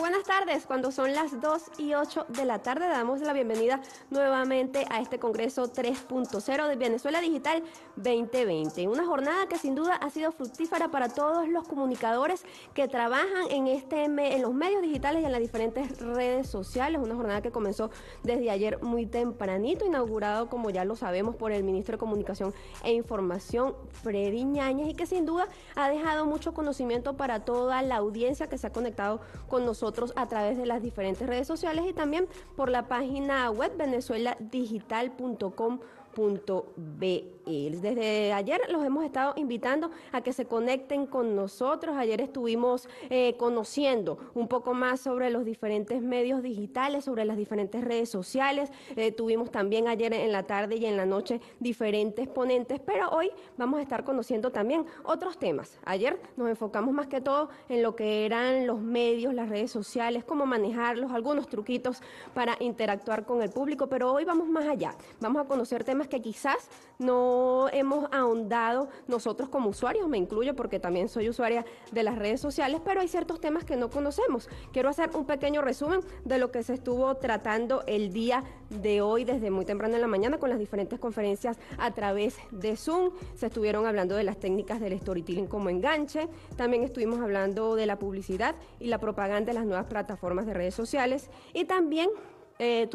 buenas tardes, cuando son las 2 y 8 de la tarde damos la bienvenida nuevamente a este Congreso 3.0 de Venezuela Digital 2020. Una jornada que sin duda ha sido fructífera para todos los comunicadores que trabajan en, este, en los medios digitales y en las diferentes redes sociales. Una jornada que comenzó desde ayer muy tempranito, inaugurado como ya lo sabemos por el ministro de Comunicación e Información, Freddy Ñañez, y que sin duda ha dejado mucho conocimiento para toda la audiencia que se ha conectado con nosotros a través de las diferentes redes sociales y también por la página web venezueladigital.com.be desde ayer los hemos estado invitando a que se conecten con nosotros. Ayer estuvimos eh, conociendo un poco más sobre los diferentes medios digitales, sobre las diferentes redes sociales. Eh, tuvimos también ayer en la tarde y en la noche diferentes ponentes, pero hoy vamos a estar conociendo también otros temas. Ayer nos enfocamos más que todo en lo que eran los medios, las redes sociales, cómo manejarlos, algunos truquitos para interactuar con el público, pero hoy vamos más allá. Vamos a conocer temas que quizás no hemos ahondado nosotros como usuarios, me incluyo porque también soy usuaria de las redes sociales, pero hay ciertos temas que no conocemos. Quiero hacer un pequeño resumen de lo que se estuvo tratando el día de hoy desde muy temprano en la mañana con las diferentes conferencias a través de Zoom. Se estuvieron hablando de las técnicas del storytelling como enganche, también estuvimos hablando de la publicidad y la propaganda de las nuevas plataformas de redes sociales y también eh,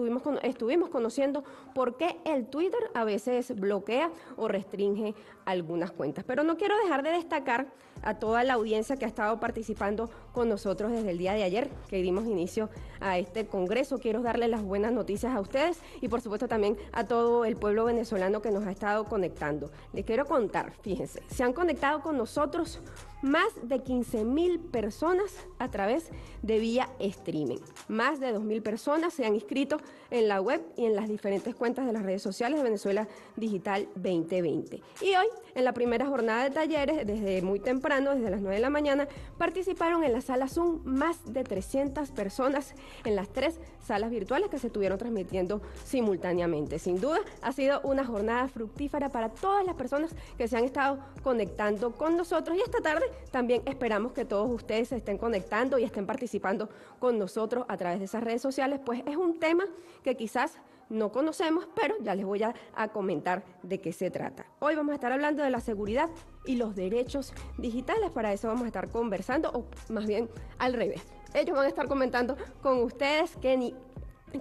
estuvimos conociendo por qué el Twitter a veces bloquea o restringe algunas cuentas. Pero no quiero dejar de destacar a toda la audiencia que ha estado participando con nosotros desde el día de ayer que dimos inicio a este Congreso. Quiero darle las buenas noticias a ustedes y por supuesto también a todo el pueblo venezolano que nos ha estado conectando. Les quiero contar, fíjense, se han conectado con nosotros más de 15 mil personas a través de vía streaming. Más de 2 mil personas se han inscrito en la web y en las diferentes cuentas de las redes sociales de Venezuela Digital 2020. Y hoy, en la primera jornada de talleres, desde muy temprano, desde las 9 de la mañana, participaron en la sala Zoom más de 300 personas en las tres salas virtuales que se estuvieron transmitiendo simultáneamente. Sin duda, ha sido una jornada fructífera para todas las personas que se han estado conectando con nosotros y esta tarde también esperamos que todos ustedes se estén conectando y estén participando con nosotros a través de esas redes sociales, pues es un tema que quizás no conocemos, pero ya les voy a, comentar de qué se trata. Hoy vamos a estar hablando de la seguridad y los derechos digitales, para eso vamos a estar conversando, o más bien al revés. Ellos van a estar comentando con ustedes, Kenny,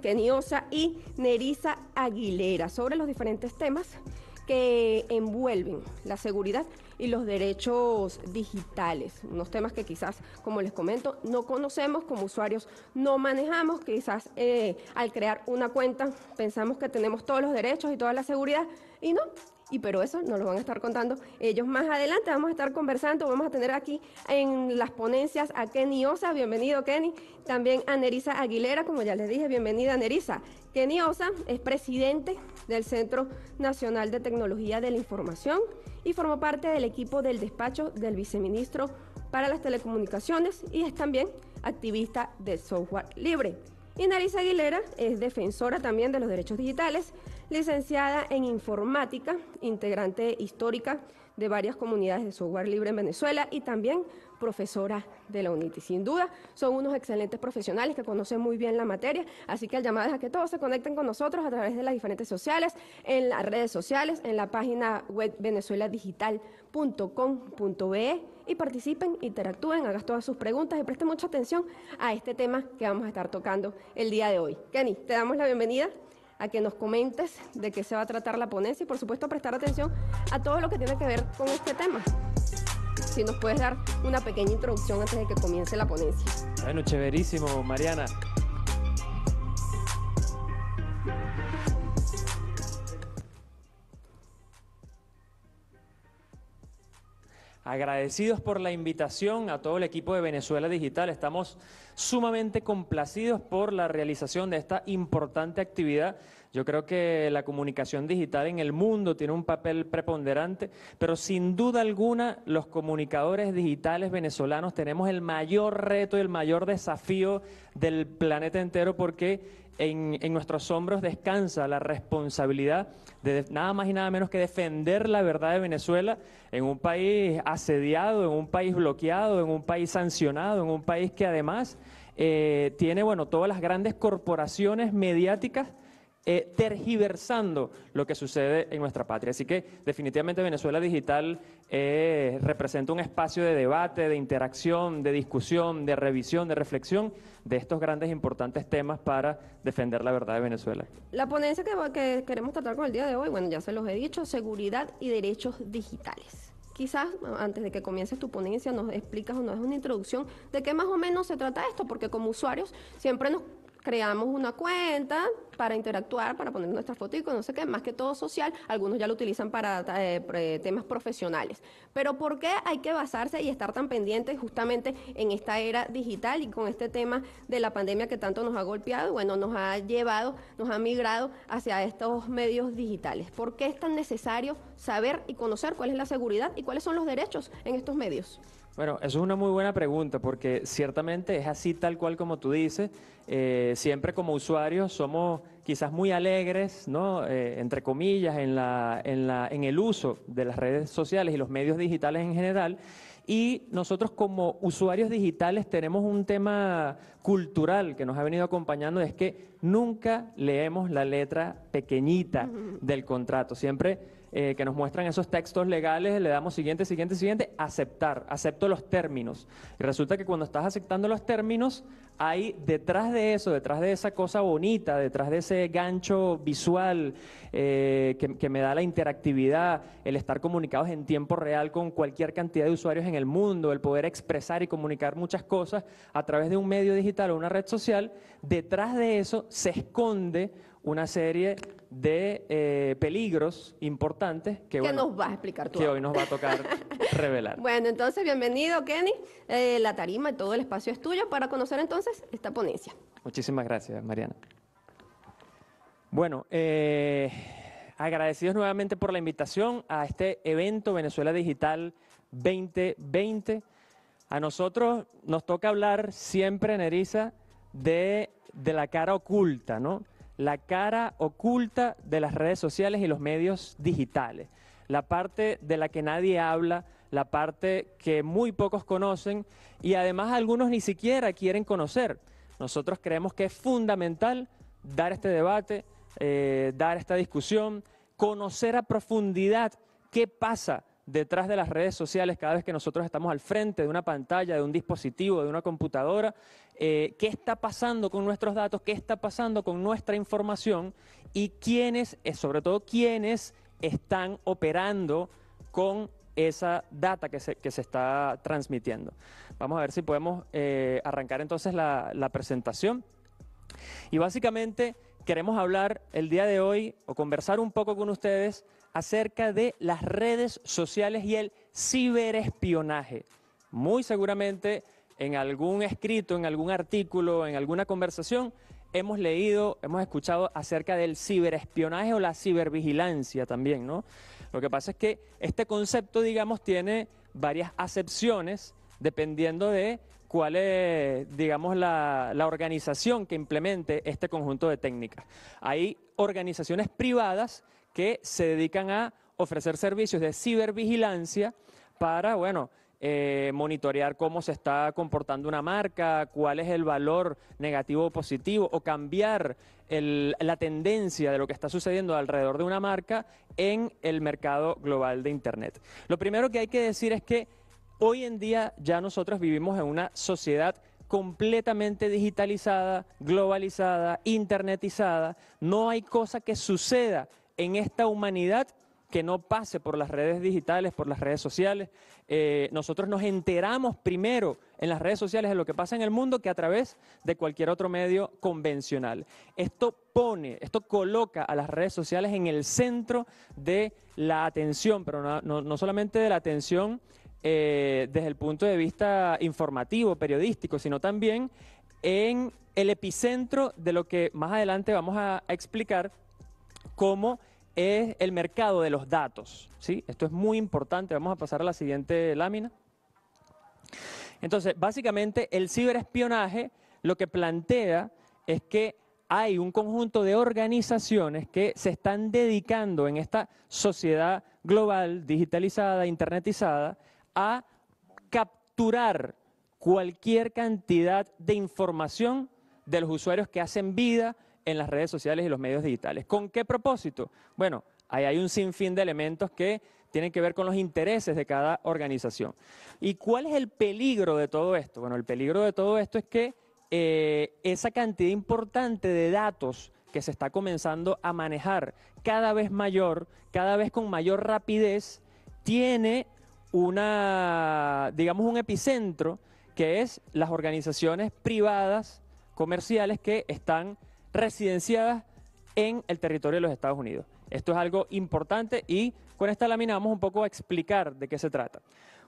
Kenny Osa y Nerisa Aguilera, sobre los diferentes temas que envuelven la seguridad y los derechos digitales, unos temas que quizás, como les comento, no conocemos como usuarios, no manejamos, quizás eh, al crear una cuenta pensamos que tenemos todos los derechos y toda la seguridad y no, y pero eso nos lo van a estar contando ellos más adelante. Vamos a estar conversando, vamos a tener aquí en las ponencias a Kenny Osa, bienvenido Kenny, también a Nerisa Aguilera, como ya les dije, bienvenida Nerisa. Kenny Osa es presidente del Centro Nacional de Tecnología de la Información y formó parte del equipo del despacho del viceministro para las telecomunicaciones y es también activista de software libre. Y Narisa Aguilera es defensora también de los derechos digitales, licenciada en informática, integrante histórica de varias comunidades de software libre en Venezuela y también profesora de la UNITI. Sin duda, son unos excelentes profesionales que conocen muy bien la materia, así que el llamado es a que todos se conecten con nosotros a través de las diferentes sociales, en las redes sociales, en la página web venezueladigital.com.be y participen, interactúen, hagas todas sus preguntas y presten mucha atención a este tema que vamos a estar tocando el día de hoy. Kenny, te damos la bienvenida a que nos comentes de qué se va a tratar la ponencia y por supuesto prestar atención a todo lo que tiene que ver con este tema. Si nos puedes dar una pequeña introducción antes de que comience la ponencia. Bueno, chéverísimo, Mariana. Agradecidos por la invitación a todo el equipo de Venezuela Digital. Estamos sumamente complacidos por la realización de esta importante actividad. Yo creo que la comunicación digital en el mundo tiene un papel preponderante, pero sin duda alguna los comunicadores digitales venezolanos tenemos el mayor reto y el mayor desafío del planeta entero porque en, nuestros hombros descansa la responsabilidad de nada más y nada menos que defender la verdad de Venezuela en un país asediado, en un país bloqueado, en un país sancionado, en un país que además eh, tiene bueno, todas las grandes corporaciones mediáticas eh, tergiversando lo que sucede en nuestra patria. Así que definitivamente Venezuela Digital eh, representa un espacio de debate, de interacción, de discusión, de revisión, de reflexión de estos grandes importantes temas para defender la verdad de Venezuela. La ponencia que, que queremos tratar con el día de hoy, bueno, ya se los he dicho, seguridad y derechos digitales. Quizás antes de que comiences tu ponencia nos explicas o nos das una introducción de qué más o menos se trata esto, porque como usuarios siempre nos creamos una cuenta para interactuar, para poner nuestra y no sé qué, más que todo social, algunos ya lo utilizan para eh, temas profesionales. Pero ¿por qué hay que basarse y estar tan pendientes justamente en esta era digital y con este tema de la pandemia que tanto nos ha golpeado? Bueno, nos ha llevado, nos ha migrado hacia estos medios digitales. ¿Por qué es tan necesario saber y conocer cuál es la seguridad y cuáles son los derechos en estos medios? Bueno, eso es una muy buena pregunta porque ciertamente es así tal cual como tú dices. Eh, siempre como usuarios somos quizás muy alegres, ¿no? Eh, entre comillas, en, la, en, la, en el uso de las redes sociales y los medios digitales en general. Y nosotros como usuarios digitales tenemos un tema cultural que nos ha venido acompañando, es que nunca leemos la letra pequeñita del contrato. Siempre eh, que nos muestran esos textos legales, le damos siguiente, siguiente, siguiente, aceptar, acepto los términos. Y resulta que cuando estás aceptando los términos, hay detrás de eso, detrás de esa cosa bonita, detrás de ese gancho visual eh, que me da la interactividad, el estar comunicados en tiempo real con cualquier cantidad de usuarios en el mundo, el poder expresar y comunicar muchas cosas a través de un medio digital o una red social, detrás de eso se esconde una serie de eh, peligros importantes que, a hoy nos va a tocar revelar. Bueno, entonces bienvenido Kenny, eh, la tarima y todo el espacio es tuyo para conocer entonces esta ponencia. Muchísimas gracias Mariana. Bueno, eh, agradecidos nuevamente por la invitación a este evento Venezuela Digital 2020. A nosotros nos toca hablar siempre Nerisa, de, de la cara oculta, ¿no? la cara oculta de las redes sociales y los medios digitales, la parte de la que nadie habla, la parte que muy pocos conocen y además algunos ni siquiera quieren conocer. Nosotros creemos que es fundamental dar este debate, eh, dar esta discusión, conocer a profundidad qué pasa detrás de las redes sociales, cada vez que nosotros estamos al frente de una pantalla, de un dispositivo, de una computadora, eh, qué está pasando con nuestros datos, qué está pasando con nuestra información y quiénes, eh, sobre todo quiénes están operando con esa data que se, está transmitiendo. Vamos a ver si podemos eh, arrancar entonces la presentación. Y básicamente queremos hablar el día de hoy o conversar un poco con ustedes acerca de las redes sociales y el ciberespionaje. Muy seguramente en algún escrito, en algún artículo, en alguna conversación, hemos leído, hemos escuchado acerca del ciberespionaje o la cibervigilancia también, ¿no? Lo que pasa es que este concepto, digamos, tiene varias acepciones dependiendo de cuál es, digamos, la, la, organización que implemente este conjunto de técnicas. Hay organizaciones privadas que se dedican a ofrecer servicios de cibervigilancia para, bueno, eh, monitorear cómo se está comportando una marca, cuál es el valor negativo o positivo, o cambiar la tendencia de lo que está sucediendo alrededor de una marca en el mercado global de Internet. Lo primero que hay que decir es que hoy en día ya nosotros vivimos en una sociedad completamente digitalizada, globalizada, internetizada. No hay cosa que suceda en esta humanidad que no pase por las redes digitales, por las redes sociales. Eh, nosotros nos enteramos primero en las redes sociales de lo que pasa en el mundo que a través de cualquier otro medio convencional. Esto pone, esto coloca a las redes sociales en el centro de la atención, pero no, solamente de la atención eh, desde el punto de vista informativo, periodístico, sino también en el epicentro de lo que más adelante vamos a explicar como es el mercado de los datos. ¿sí? Esto es muy importante. Vamos a pasar a la siguiente lámina. Entonces, básicamente el ciberespionaje lo que plantea es que hay un conjunto de organizaciones que se están dedicando en esta sociedad global, digitalizada, internetizada, a capturar cualquier cantidad de información de los usuarios que hacen vida, en las redes sociales y los medios digitales. ¿Con qué propósito? Bueno, ahí hay un sinfín de elementos que tienen que ver con los intereses de cada organización. ¿Y cuál es el peligro de todo esto? Bueno, el peligro de todo esto es que eh, esa cantidad importante de datos que se está comenzando a manejar cada vez mayor, cada vez con mayor rapidez, tiene una, digamos, un epicentro que es las organizaciones privadas comerciales que están residenciadas en el territorio de los Estados Unidos. Esto es algo importante y con esta lámina vamos un poco a explicar de qué se trata.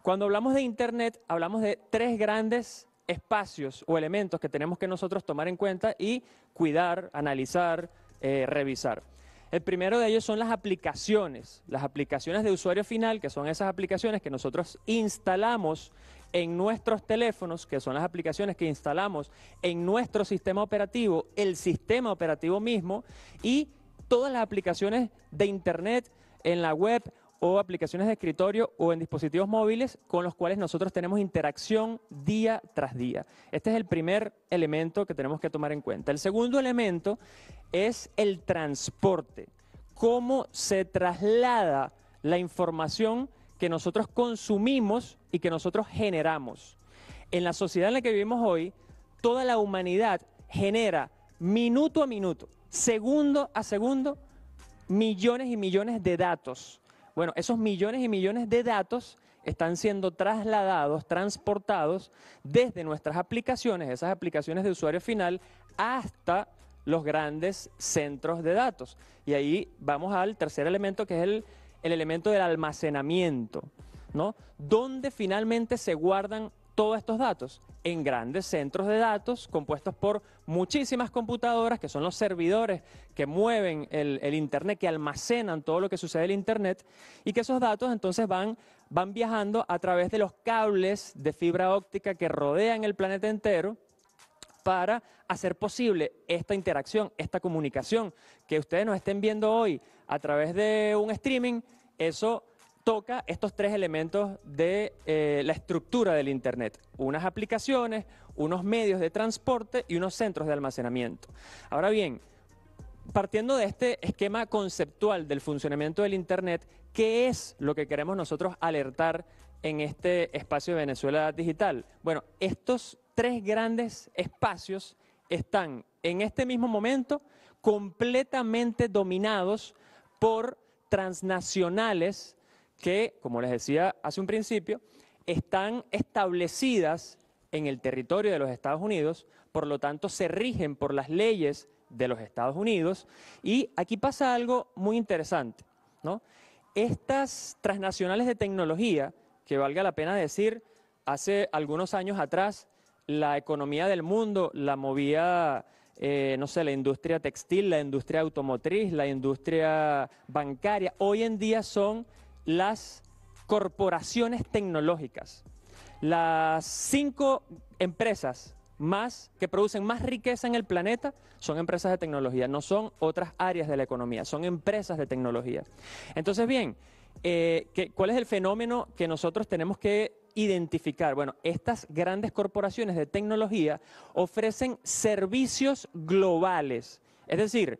Cuando hablamos de Internet, hablamos de tres grandes espacios o elementos que tenemos que nosotros tomar en cuenta y cuidar, analizar, eh, revisar. El primero de ellos son las aplicaciones, las aplicaciones de usuario final, que son esas aplicaciones que nosotros instalamos en nuestros teléfonos, que son las aplicaciones que instalamos en nuestro sistema operativo, el sistema operativo mismo y todas las aplicaciones de Internet en la web o aplicaciones de escritorio o en dispositivos móviles con los cuales nosotros tenemos interacción día tras día. Este es el primer elemento que tenemos que tomar en cuenta. El segundo elemento es el transporte, cómo se traslada la información que nosotros consumimos y que nosotros generamos. En la sociedad en la que vivimos hoy, toda la humanidad genera minuto a minuto, segundo a segundo, millones y millones de datos. Bueno, esos millones y millones de datos están siendo trasladados, transportados desde nuestras aplicaciones, esas aplicaciones de usuario final, hasta los grandes centros de datos. Y ahí vamos al tercer elemento que es el el elemento del almacenamiento, ¿no? ¿Dónde finalmente se guardan todos estos datos? En grandes centros de datos compuestos por muchísimas computadoras, que son los servidores que mueven el, Internet, que almacenan todo lo que sucede en el Internet, y que esos datos entonces van, van viajando a través de los cables de fibra óptica que rodean el planeta entero, para hacer posible esta interacción, esta comunicación, que ustedes nos estén viendo hoy a través de un streaming, eso toca estos tres elementos de eh, la estructura del Internet. Unas aplicaciones, unos medios de transporte y unos centros de almacenamiento. Ahora bien, partiendo de este esquema conceptual del funcionamiento del Internet, ¿qué es lo que queremos nosotros alertar en este espacio de Venezuela Digital? Bueno, estos tres grandes espacios están en este mismo momento completamente dominados por transnacionales que, como les decía hace un principio, están establecidas en el territorio de los Estados Unidos, por lo tanto se rigen por las leyes de los Estados Unidos. Y aquí pasa algo muy interesante. ¿no? Estas transnacionales de tecnología, que valga la pena decir, hace algunos años atrás la economía del mundo la movía eh, no sé, la industria textil, la industria automotriz, la industria bancaria, hoy en día son las corporaciones tecnológicas. Las cinco empresas más que producen más riqueza en el planeta son empresas de tecnología, no son otras áreas de la economía, son empresas de tecnología. Entonces, bien, eh, ¿cuál es el fenómeno que nosotros tenemos que identificar? Bueno, estas grandes corporaciones de tecnología ofrecen servicios globales. Es decir,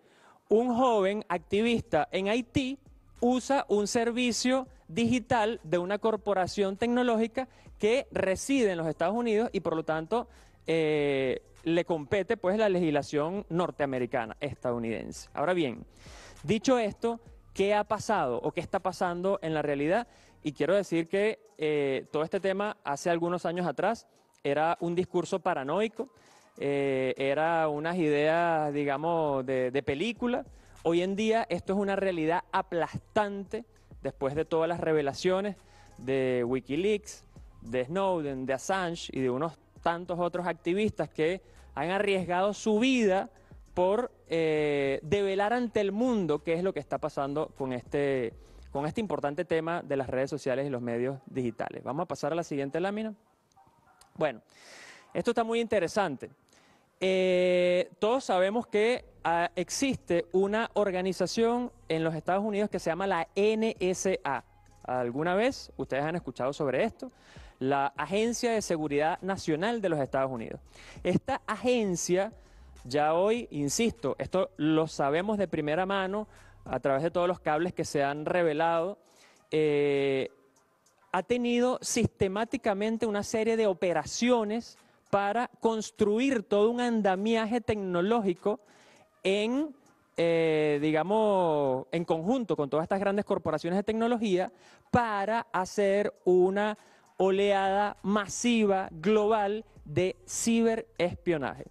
un joven activista en Haití usa un servicio digital de una corporación tecnológica que reside en los Estados Unidos y por lo tanto eh, le compete pues la legislación norteamericana, estadounidense. Ahora bien, dicho esto, ¿qué ha pasado o qué está pasando en la realidad? Y quiero decir que eh, todo este tema hace algunos años atrás era un discurso paranoico, eh, era unas ideas, digamos, de, película. Hoy en día esto es una realidad aplastante después de todas las revelaciones de Wikileaks, de Snowden, de Assange y de unos tantos otros activistas que han arriesgado su vida por eh, develar ante el mundo qué es lo que está pasando con este con este importante tema de las redes sociales y los medios digitales. Vamos a pasar a la siguiente lámina. Bueno, esto está muy interesante. Eh, todos sabemos que ah, existe una organización en los Estados Unidos que se llama la NSA. ¿Alguna vez ustedes han escuchado sobre esto? La Agencia de Seguridad Nacional de los Estados Unidos. Esta agencia, ya hoy, insisto, esto lo sabemos de primera mano, a través de todos los cables que se han revelado, eh, ha tenido sistemáticamente una serie de operaciones para construir todo un andamiaje tecnológico en, eh, digamos, en conjunto con todas estas grandes corporaciones de tecnología para hacer una oleada masiva, global, de ciberespionaje.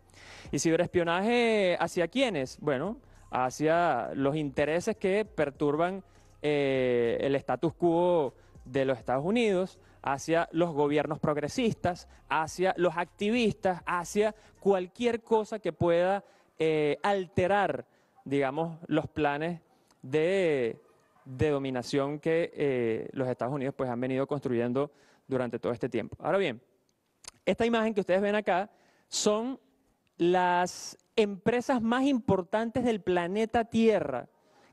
¿Y ciberespionaje hacia quiénes? Bueno, hacia los intereses que perturban eh, el status quo de los Estados Unidos, hacia los gobiernos progresistas, hacia los activistas, hacia cualquier cosa que pueda eh, alterar, digamos, los planes de, dominación que eh, los Estados Unidos pues, han venido construyendo durante todo este tiempo. Ahora bien, esta imagen que ustedes ven acá son las empresas más importantes del planeta Tierra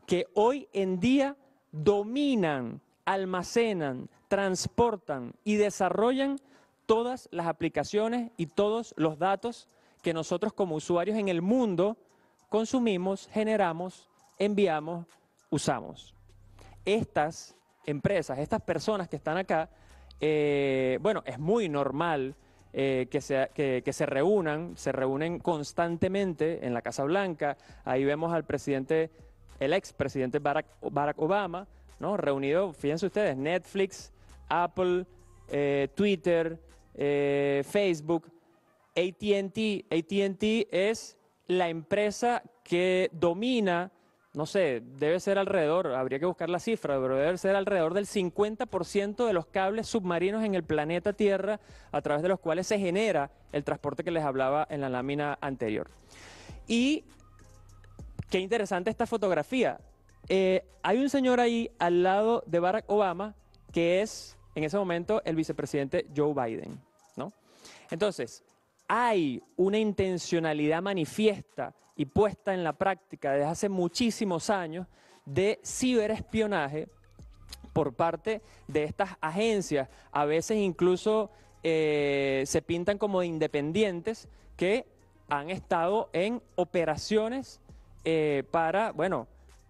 que hoy en día dominan, almacenan, transportan y desarrollan todas las aplicaciones y todos los datos que nosotros como usuarios en el mundo consumimos, generamos, enviamos, usamos. Estas empresas, estas personas que están acá, eh, bueno, es muy normal eh, que, se, que, se reúnan, se reúnen constantemente en la Casa Blanca. Ahí vemos al presidente, el expresidente Barack, Barack Obama, ¿no? Reunido, fíjense ustedes, Netflix, Apple, eh, Twitter, eh, Facebook, ATT. ATT es la empresa que domina no sé, debe ser alrededor, habría que buscar la cifra, pero debe ser alrededor del 50% de los cables submarinos en el planeta Tierra a través de los cuales se genera el transporte que les hablaba en la lámina anterior. Y qué interesante esta fotografía. Eh, hay un señor ahí al lado de Barack Obama que es en ese momento el vicepresidente Joe Biden, ¿no? Entonces, hay una intencionalidad manifiesta y puesta en la práctica desde hace muchísimos años de ciberespionaje por parte de estas agencias. A veces incluso eh, se pintan como independientes que han estado en operaciones eh, para, bueno,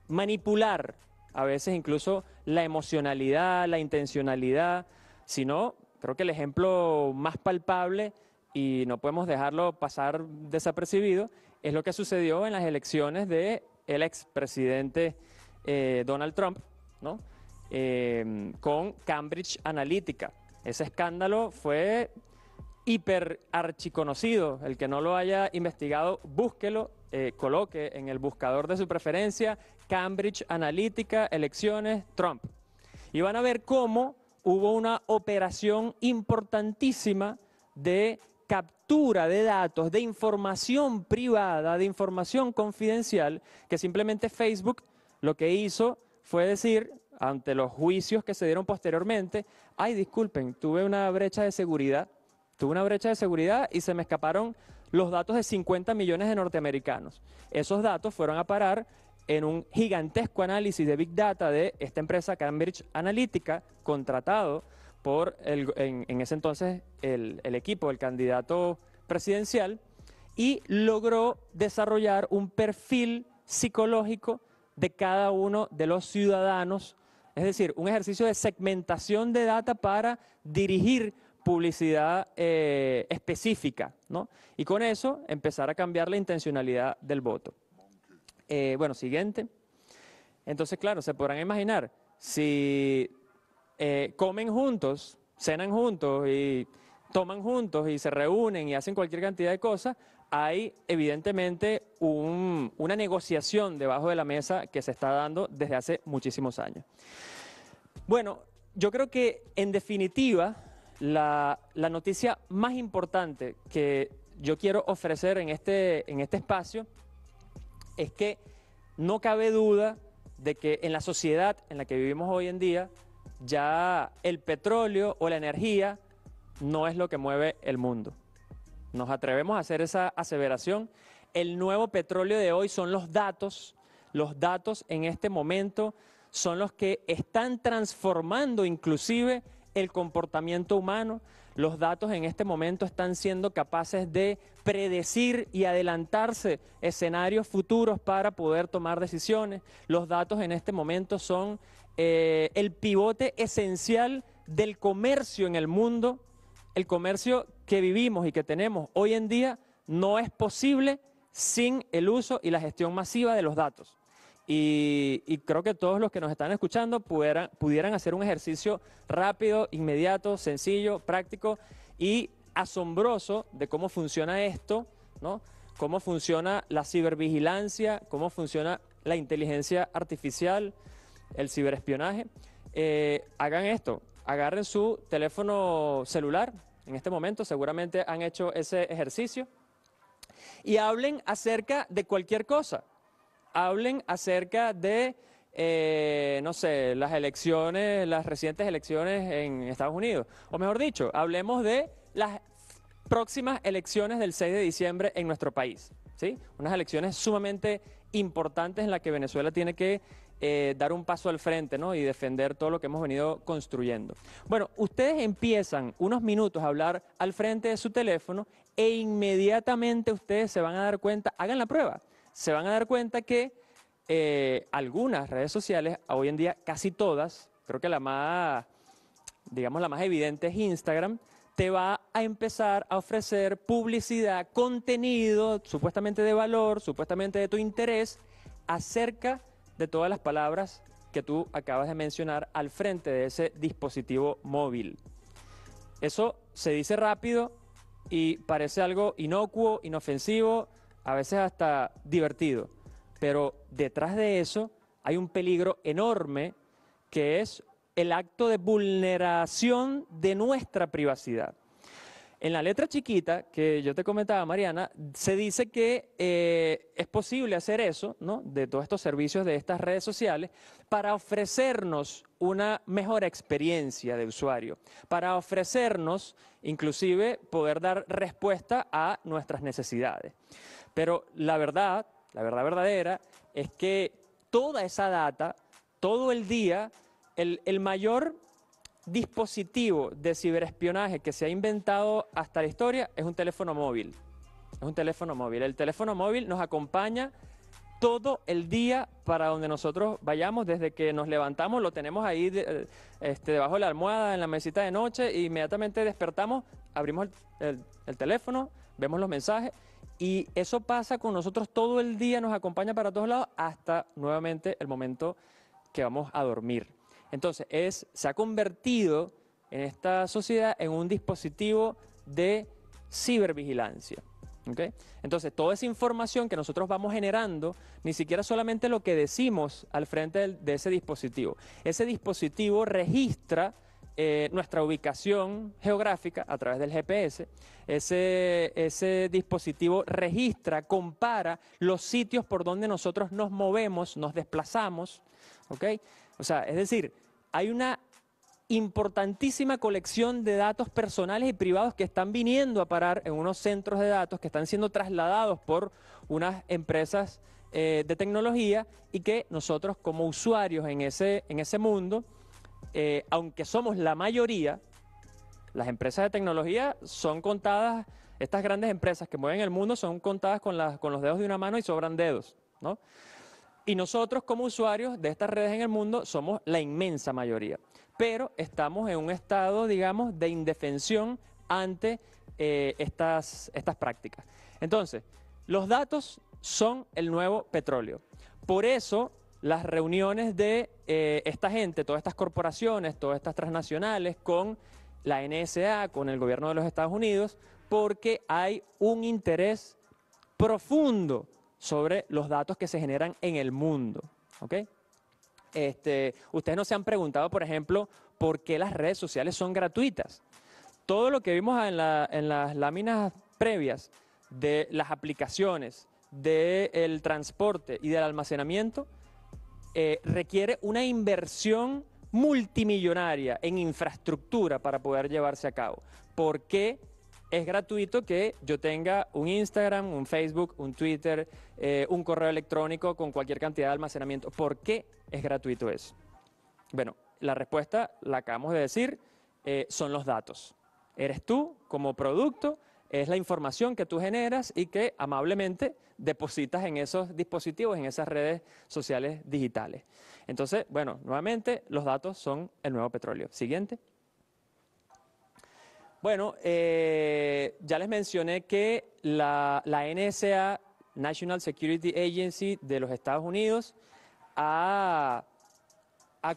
manipular a veces incluso la emocionalidad, la intencionalidad, sino creo que el ejemplo más palpable y no podemos dejarlo pasar desapercibido es lo que sucedió en las elecciones del el expresidente eh, Donald Trump, ¿no? Eh, con Cambridge Analytica. Ese escándalo fue hiper El que no lo haya investigado, búsquelo, eh, coloque en el buscador de su preferencia Cambridge Analytica, elecciones, Trump. Y van a ver cómo hubo una operación importantísima de captura de datos, de información privada, de información confidencial, que simplemente Facebook lo que hizo fue decir, ante los juicios que se dieron posteriormente, ay, disculpen, tuve una brecha de seguridad, tuve una brecha de seguridad y se me escaparon los datos de 50 millones de norteamericanos. Esos datos fueron a parar en un gigantesco análisis de Big Data de esta empresa Cambridge Analytica, contratado por el, en, ese entonces el, equipo, el candidato presidencial, y logró desarrollar un perfil psicológico de cada uno de los ciudadanos, es decir, un ejercicio de segmentación de data para dirigir publicidad eh, específica, ¿no? Y con eso empezar a cambiar la intencionalidad del voto. Eh, bueno, siguiente. Entonces, claro, se podrán imaginar, si eh, comen juntos, cenan juntos y toman juntos y se reúnen y hacen cualquier cantidad de cosas, hay evidentemente una negociación debajo de la mesa que se está dando desde hace muchísimos años. Bueno, yo creo que en definitiva la, la noticia más importante que yo quiero ofrecer en este, en este espacio es que no cabe duda de que en la sociedad en la que vivimos hoy en día, ya el petróleo o la energía no es lo que mueve el mundo. Nos atrevemos a hacer esa aseveración. El nuevo petróleo de hoy son los datos. Los datos en este momento son los que están transformando inclusive el comportamiento humano. Los datos en este momento están siendo capaces de predecir y adelantarse escenarios futuros para poder tomar decisiones. Los datos en este momento son eh, el pivote esencial del comercio en el mundo, el comercio que vivimos y que tenemos hoy en día, no es posible sin el uso y la gestión masiva de los datos. Y, creo que todos los que nos están escuchando pudieran, pudieran hacer un ejercicio rápido, inmediato, sencillo, práctico y asombroso de cómo funciona esto, ¿no? cómo funciona la cibervigilancia, cómo funciona la inteligencia artificial, el ciberespionaje, eh, hagan esto, agarren su teléfono celular, en este momento seguramente han hecho ese ejercicio, y hablen acerca de cualquier cosa, hablen acerca de, eh, no sé, las elecciones, las recientes elecciones en Estados Unidos, o mejor dicho, hablemos de las próximas elecciones del 6 de diciembre en nuestro país. ¿Sí? Unas elecciones sumamente importantes en las que Venezuela tiene que eh, dar un paso al frente ¿no? y defender todo lo que hemos venido construyendo. Bueno, ustedes empiezan unos minutos a hablar al frente de su teléfono e inmediatamente ustedes se van a dar cuenta, hagan la prueba, se van a dar cuenta que eh, algunas redes sociales, hoy en día casi todas, creo que la más, digamos, la más evidente es Instagram, te va a empezar a ofrecer publicidad, contenido supuestamente de valor, supuestamente de tu interés, acerca de todas las palabras que tú acabas de mencionar al frente de ese dispositivo móvil. Eso se dice rápido y parece algo inocuo, inofensivo, a veces hasta divertido, pero detrás de eso hay un peligro enorme que es el acto de vulneración de nuestra privacidad. En la letra chiquita que yo te comentaba, Mariana, se dice que eh, es posible hacer eso, ¿no? De todos estos servicios de estas redes sociales, para ofrecernos una mejor experiencia de usuario, para ofrecernos inclusive poder dar respuesta a nuestras necesidades. Pero la verdad, la verdad verdadera, es que toda esa data, todo el día, el mayor dispositivo de ciberespionaje que se ha inventado hasta la historia es un teléfono móvil. Es un teléfono móvil. El teléfono móvil nos acompaña todo el día para donde nosotros vayamos, desde que nos levantamos, lo tenemos ahí eh, este, debajo de la almohada, en la mesita de noche, e inmediatamente despertamos, abrimos el, teléfono, vemos los mensajes, y eso pasa con nosotros todo el día, nos acompaña para todos lados, hasta nuevamente el momento que vamos a dormir. Entonces, se ha convertido en esta sociedad en un dispositivo de cibervigilancia. Entonces, toda esa información que nosotros vamos generando, ni siquiera solamente lo que decimos al frente de ese dispositivo. Ese dispositivo registra eh, nuestra ubicación geográfica a través del GPS. Ese, dispositivo registra, compara los sitios por donde nosotros nos movemos, nos desplazamos. ¿ok?, o sea, es decir, hay una importantísima colección de datos personales y privados que están viniendo a parar en unos centros de datos que están siendo trasladados por unas empresas eh, de tecnología y que nosotros como usuarios en ese, en ese mundo, eh, aunque somos la mayoría, las empresas de tecnología son contadas, estas grandes empresas que mueven el mundo son contadas con, las con los dedos de una mano y sobran dedos, ¿no? Y nosotros como usuarios de estas redes en el mundo somos la inmensa mayoría, pero estamos en un estado, digamos, de indefensión ante eh, estas, estas prácticas. Entonces, los datos son el nuevo petróleo. Por eso las reuniones de eh, esta gente, todas estas corporaciones, todas estas transnacionales con la NSA, con el gobierno de los Estados Unidos, porque hay un interés profundo sobre los datos que se generan en el mundo. ¿ok? Este, ustedes no se han preguntado, por ejemplo, por qué las redes sociales son gratuitas. Todo lo que vimos en, las láminas previas de las aplicaciones, del transporte y del almacenamiento eh, requiere una inversión multimillonaria en infraestructura para poder llevarse a cabo. ¿Por qué es gratuito que yo tenga un Instagram, un Facebook, un Twitter, eh, un correo electrónico con cualquier cantidad de almacenamiento. ¿Por qué es gratuito eso? Bueno, la respuesta la acabamos de decir, eh, son los datos. Eres tú como producto, es la información que tú generas y que amablemente depositas en esos dispositivos, en esas redes sociales digitales. Entonces, bueno, nuevamente los datos son el nuevo petróleo. Siguiente. Bueno, eh, ya les mencioné que la, NSA, National Security Agency de los Estados Unidos, ha,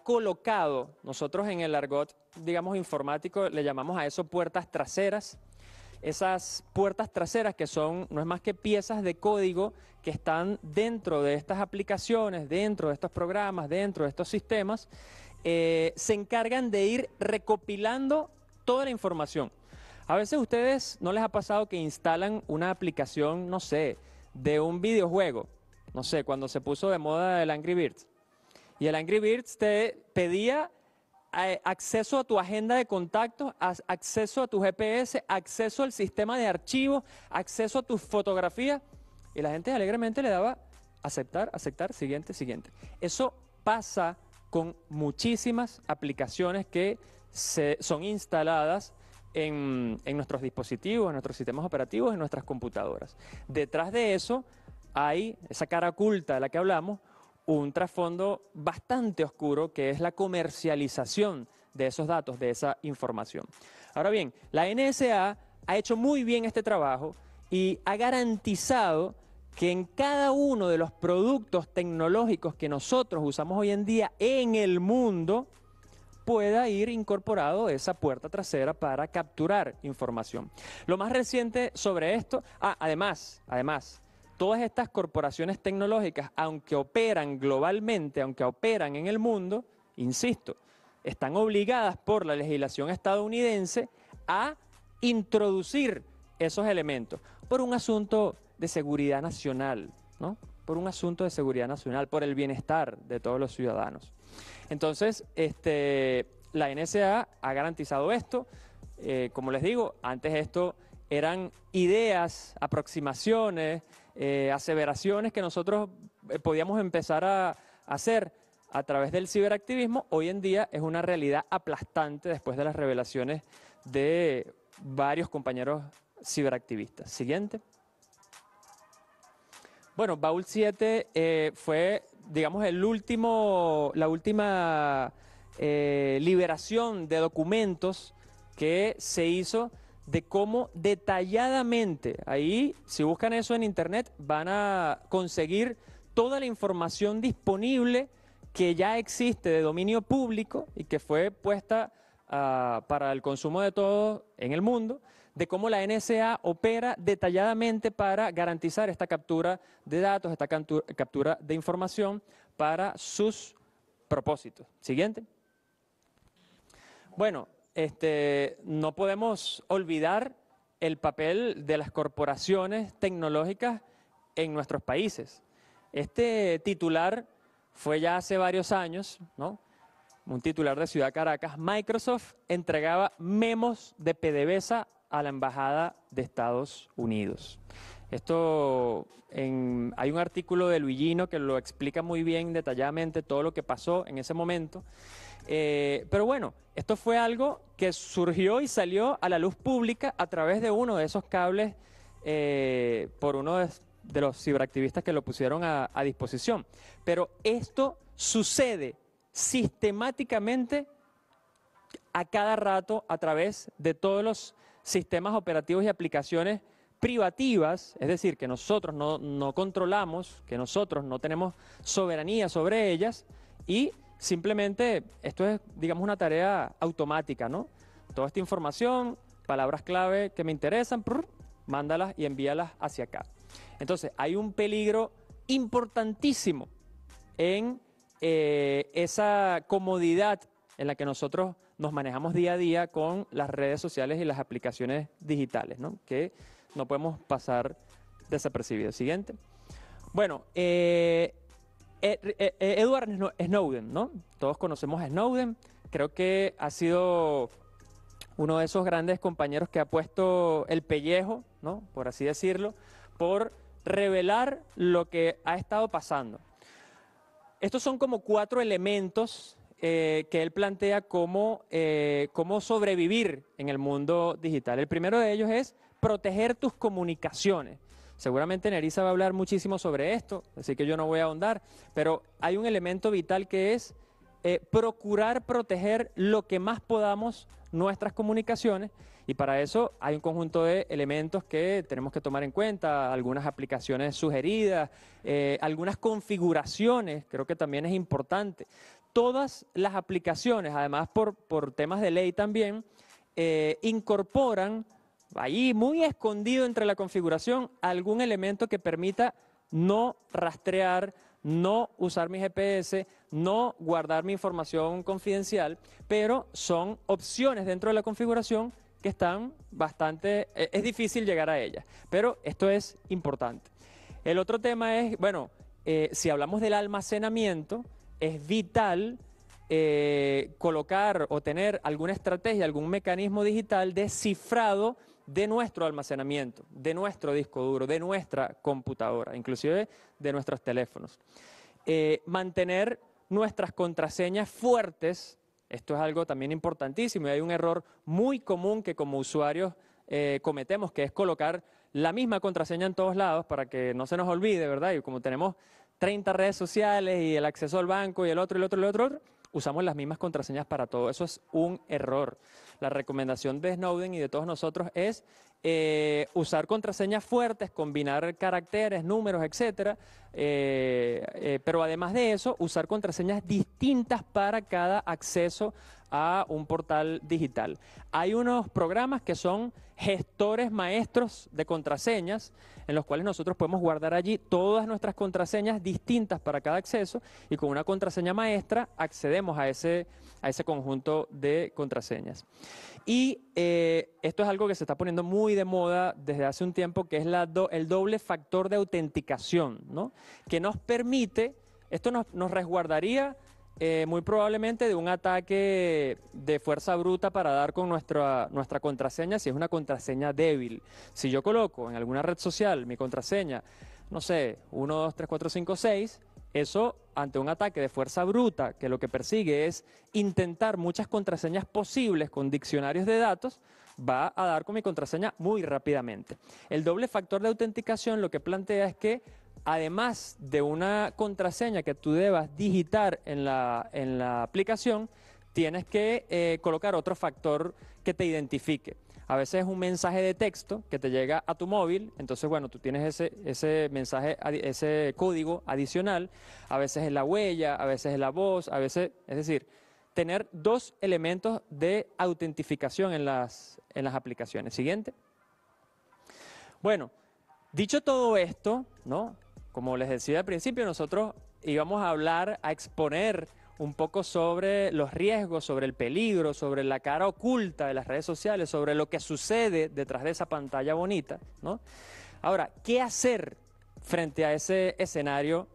colocado, nosotros en el argot, digamos, informático, le llamamos a eso puertas traseras. Esas puertas traseras que son, no es más que piezas de código que están dentro de estas aplicaciones, dentro de estos programas, dentro de estos sistemas, eh, se encargan de ir recopilando toda la información. A veces ustedes no les ha pasado que instalan una aplicación, no sé, de un videojuego. No sé, cuando se puso de moda el Angry Birds. Y el Angry Birds te pedía eh, acceso a tu agenda de contactos, acceso a tu GPS, acceso al sistema de archivos, acceso a tus fotografías. Y la gente alegremente le daba aceptar, aceptar, siguiente, siguiente. Eso pasa con muchísimas aplicaciones que son instaladas en, en nuestros dispositivos, en nuestros sistemas operativos, en nuestras computadoras. Detrás de eso hay esa cara oculta de la que hablamos, un trasfondo bastante oscuro que es la comercialización de esos datos, de esa información. Ahora bien, la NSA ha hecho muy bien este trabajo y ha garantizado que en cada uno de los productos tecnológicos que nosotros usamos hoy en día en el mundo, pueda ir incorporado esa puerta trasera para capturar información. Lo más reciente sobre esto, ah, además, además, todas estas corporaciones tecnológicas, aunque operan globalmente, aunque operan en el mundo, insisto, están obligadas por la legislación estadounidense a introducir esos elementos por un asunto de seguridad nacional, ¿no? Por un asunto de seguridad nacional, por el bienestar de todos los ciudadanos. Entonces, este, la NSA ha garantizado esto. Eh, como les digo, antes esto eran ideas, aproximaciones, eh, aseveraciones que nosotros eh, podíamos empezar a, hacer a través del ciberactivismo. Hoy en día es una realidad aplastante después de las revelaciones de varios compañeros ciberactivistas. Siguiente. Bueno, Baul 7 fue digamos, el último, la última eh, liberación de documentos que se hizo de cómo detalladamente, ahí si buscan eso en internet van a conseguir toda la información disponible que ya existe de dominio público y que fue puesta ah, para el consumo de todos en el mundo de cómo la NSA opera detalladamente para garantizar esta captura de datos, esta captura de información para sus propósitos. Siguiente. Bueno, este, no podemos olvidar el papel de las corporaciones tecnológicas en nuestros países. Este titular fue ya hace varios años, ¿no? un titular de Ciudad Caracas, Microsoft entregaba memos de PDVSA a la Embajada de Estados Unidos. Esto, hay un artículo de Luigino que lo explica muy bien detalladamente todo lo que pasó en ese momento. Eh, pero bueno, esto fue algo que surgió y salió a la luz pública a través de uno de esos cables eh, por uno de, los ciberactivistas que lo pusieron a disposición. Pero esto sucede sistemáticamente a cada rato a través de todos los sistemas operativos y aplicaciones privativas, es decir, que nosotros no, controlamos, que nosotros no tenemos soberanía sobre ellas y simplemente esto es, digamos, una tarea automática, ¿no? Toda esta información, palabras clave que me interesan, mándalas y envíalas hacia acá. Entonces, hay un peligro importantísimo en eh, esa comodidad en la que nosotros nos manejamos día a día con las redes sociales y las aplicaciones digitales, ¿no? que no podemos pasar desapercibido. Siguiente. Bueno, eh, eh, eh, Edward Snowden, ¿no? Todos conocemos a Snowden. Creo que ha sido uno de esos grandes compañeros que ha puesto el pellejo, ¿no? Por así decirlo, por revelar lo que ha estado pasando. Estos son como cuatro elementos eh, que él plantea cómo, eh, cómo sobrevivir en el mundo digital. El primero de ellos es proteger tus comunicaciones. Seguramente Nerissa va a hablar muchísimo sobre esto, así que yo no voy a ahondar, pero hay un elemento vital que es eh, procurar proteger lo que más podamos nuestras comunicaciones y para eso hay un conjunto de elementos que tenemos que tomar en cuenta, algunas aplicaciones sugeridas, algunas configuraciones, creo que también es importante todas las aplicaciones, además por, temas de ley también, eh, incorporan ahí muy escondido entre la configuración algún elemento que permita no rastrear, no usar mi GPS, no guardar mi información confidencial, pero son opciones dentro de la configuración que están bastante, e, es difícil llegar a ellas, pero esto es importante. El otro tema es, bueno, eh, si hablamos del almacenamiento, es vital eh, colocar o tener alguna estrategia, algún mecanismo digital de cifrado de nuestro almacenamiento, de nuestro disco duro, de nuestra computadora, inclusive de nuestros teléfonos. Eh, mantener nuestras contraseñas fuertes, esto es algo también importantísimo y hay un error muy común que como usuarios eh, cometemos, que es colocar la misma contraseña en todos lados para que no se nos olvide, ¿verdad? Y como tenemos 30 redes sociales y el acceso al banco y el otro, y el otro, y el otro, usamos las mismas contraseñas para todo. Eso es un error. La recomendación de Snowden y de todos nosotros es eh, usar contraseñas fuertes, combinar caracteres, números, etcétera eh, eh, pero además de eso, usar contraseñas distintas para cada acceso a un portal digital. Hay unos programas que son gestores maestros de contraseñas, en los cuales nosotros podemos guardar allí todas nuestras contraseñas distintas para cada acceso y con una contraseña maestra accedemos a ese, a ese conjunto de contraseñas. Y eh, esto es algo que se está poniendo muy de moda desde hace un tiempo, que es la el doble factor de autenticación, ¿no? que nos permite, esto nos, nos resguardaría eh, muy probablemente de un ataque de fuerza bruta para dar con nuestra, nuestra contraseña si es una contraseña débil. Si yo coloco en alguna red social mi contraseña, no sé, 1, 2, 3, 4, 5, 6, eso ante un ataque de fuerza bruta que lo que persigue es intentar muchas contraseñas posibles con diccionarios de datos, va a dar con mi contraseña muy rápidamente. El doble factor de autenticación lo que plantea es que además de una contraseña que tú debas digitar en la, en la aplicación, tienes que eh, colocar otro factor que te identifique. A veces es un mensaje de texto que te llega a tu móvil, entonces bueno, tú tienes ese, ese mensaje, ese código adicional, a veces es la huella, a veces es la voz, a veces, es decir, tener dos elementos de autentificación en las, en las aplicaciones. Siguiente. Bueno, dicho todo esto, ¿no? como les decía al principio, nosotros íbamos a hablar, a exponer un poco sobre los riesgos, sobre el peligro, sobre la cara oculta de las redes sociales, sobre lo que sucede detrás de esa pantalla bonita, ¿no? Ahora, ¿qué hacer frente a ese escenario,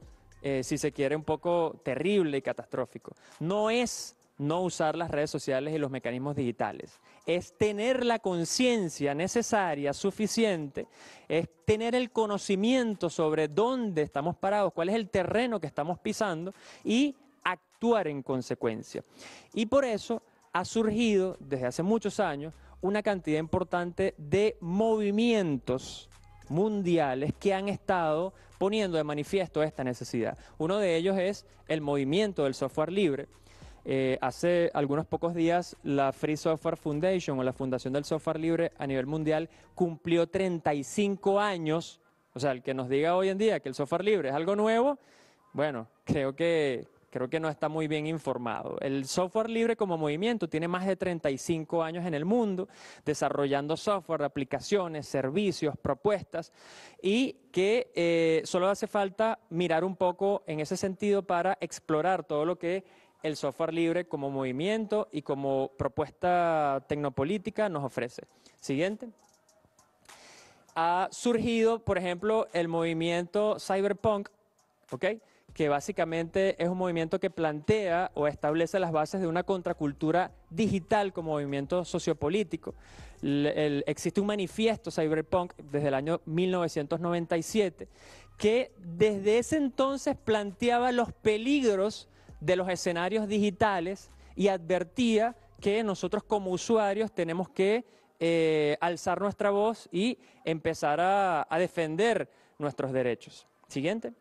eh, si se quiere, un poco terrible y catastrófico? No es no usar las redes sociales y los mecanismos digitales es tener la conciencia necesaria, suficiente, es tener el conocimiento sobre dónde estamos parados, cuál es el terreno que estamos pisando y actuar en consecuencia. Y por eso ha surgido desde hace muchos años una cantidad importante de movimientos mundiales que han estado poniendo de manifiesto esta necesidad. Uno de ellos es el movimiento del software libre, eh, hace algunos pocos días, la Free Software Foundation o la Fundación del Software Libre a nivel mundial cumplió 35 años. O sea, el que nos diga hoy en día que el software libre es algo nuevo, bueno, creo que, creo que no está muy bien informado. El software libre como movimiento tiene más de 35 años en el mundo, desarrollando software, aplicaciones, servicios, propuestas, y que eh, solo hace falta mirar un poco en ese sentido para explorar todo lo que el software libre como movimiento y como propuesta tecnopolítica nos ofrece. Siguiente. Ha surgido, por ejemplo, el movimiento cyberpunk, que básicamente es un movimiento que plantea o establece las bases de una contracultura digital como movimiento sociopolítico. existe un manifiesto cyberpunk desde el año 1997 que desde ese entonces planteaba los peligros de los escenarios digitales y advertía que nosotros como usuarios tenemos que eh, alzar nuestra voz y empezar a, defender nuestros derechos. Siguiente.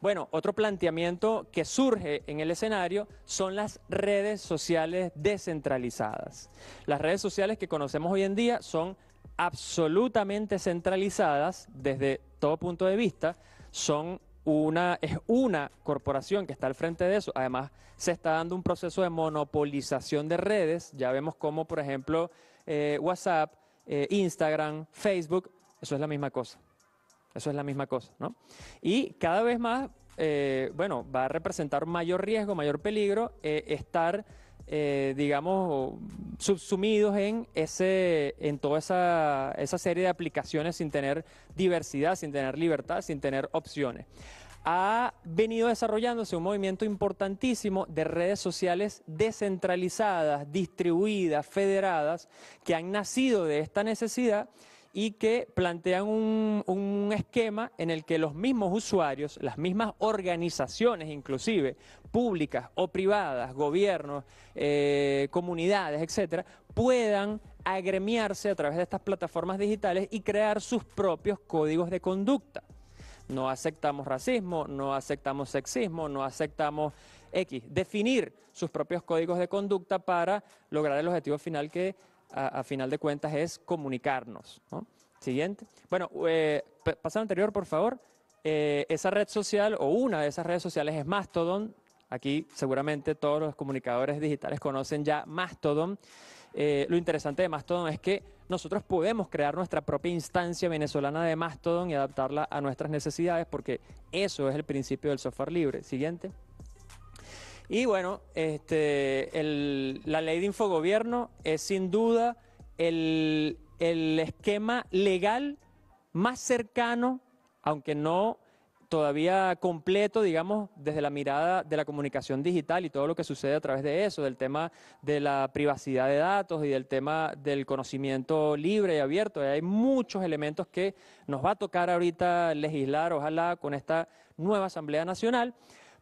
Bueno, otro planteamiento que surge en el escenario son las redes sociales descentralizadas. Las redes sociales que conocemos hoy en día son absolutamente centralizadas desde todo punto de vista, son es una corporación que está al frente de eso. Además, se está dando un proceso de monopolización de redes. Ya vemos cómo, por ejemplo, eh, WhatsApp, eh, Instagram, Facebook, eso es la misma cosa. Eso es la misma cosa, ¿no? Y cada vez más, eh, bueno, va a representar mayor riesgo, mayor peligro estar, digamos, subsumidos en, ese, en toda esa, esa serie de aplicaciones sin tener diversidad, sin tener libertad, sin tener opciones ha venido desarrollándose un movimiento importantísimo de redes sociales descentralizadas, distribuidas, federadas, que han nacido de esta necesidad y que plantean un, esquema en el que los mismos usuarios, las mismas organizaciones inclusive, públicas o privadas, gobiernos, eh, comunidades, etcétera, puedan agremiarse a través de estas plataformas digitales y crear sus propios códigos de conducta. No aceptamos racismo, no aceptamos sexismo, no aceptamos X. Definir sus propios códigos de conducta para lograr el objetivo final que a, final de cuentas es comunicarnos. Siguiente. Bueno, eh, pasado anterior, por favor. Eh, esa red social o una de esas redes sociales es Mastodon. Aquí seguramente todos los comunicadores digitales conocen ya Mastodon. Eh, lo interesante de Mastodon es que nosotros podemos crear nuestra propia instancia venezolana de Mastodon y adaptarla a nuestras necesidades porque eso es el principio del software libre. Siguiente. Y bueno, este, la ley de infogobierno es sin duda el esquema legal más cercano, aunque no todavía completo, digamos, desde la mirada de la comunicación digital y todo lo que sucede a través de eso, del tema de la privacidad de datos y del tema del conocimiento libre y abierto. Hay muchos elementos que nos va a tocar ahorita legislar, ojalá, con esta nueva Asamblea Nacional,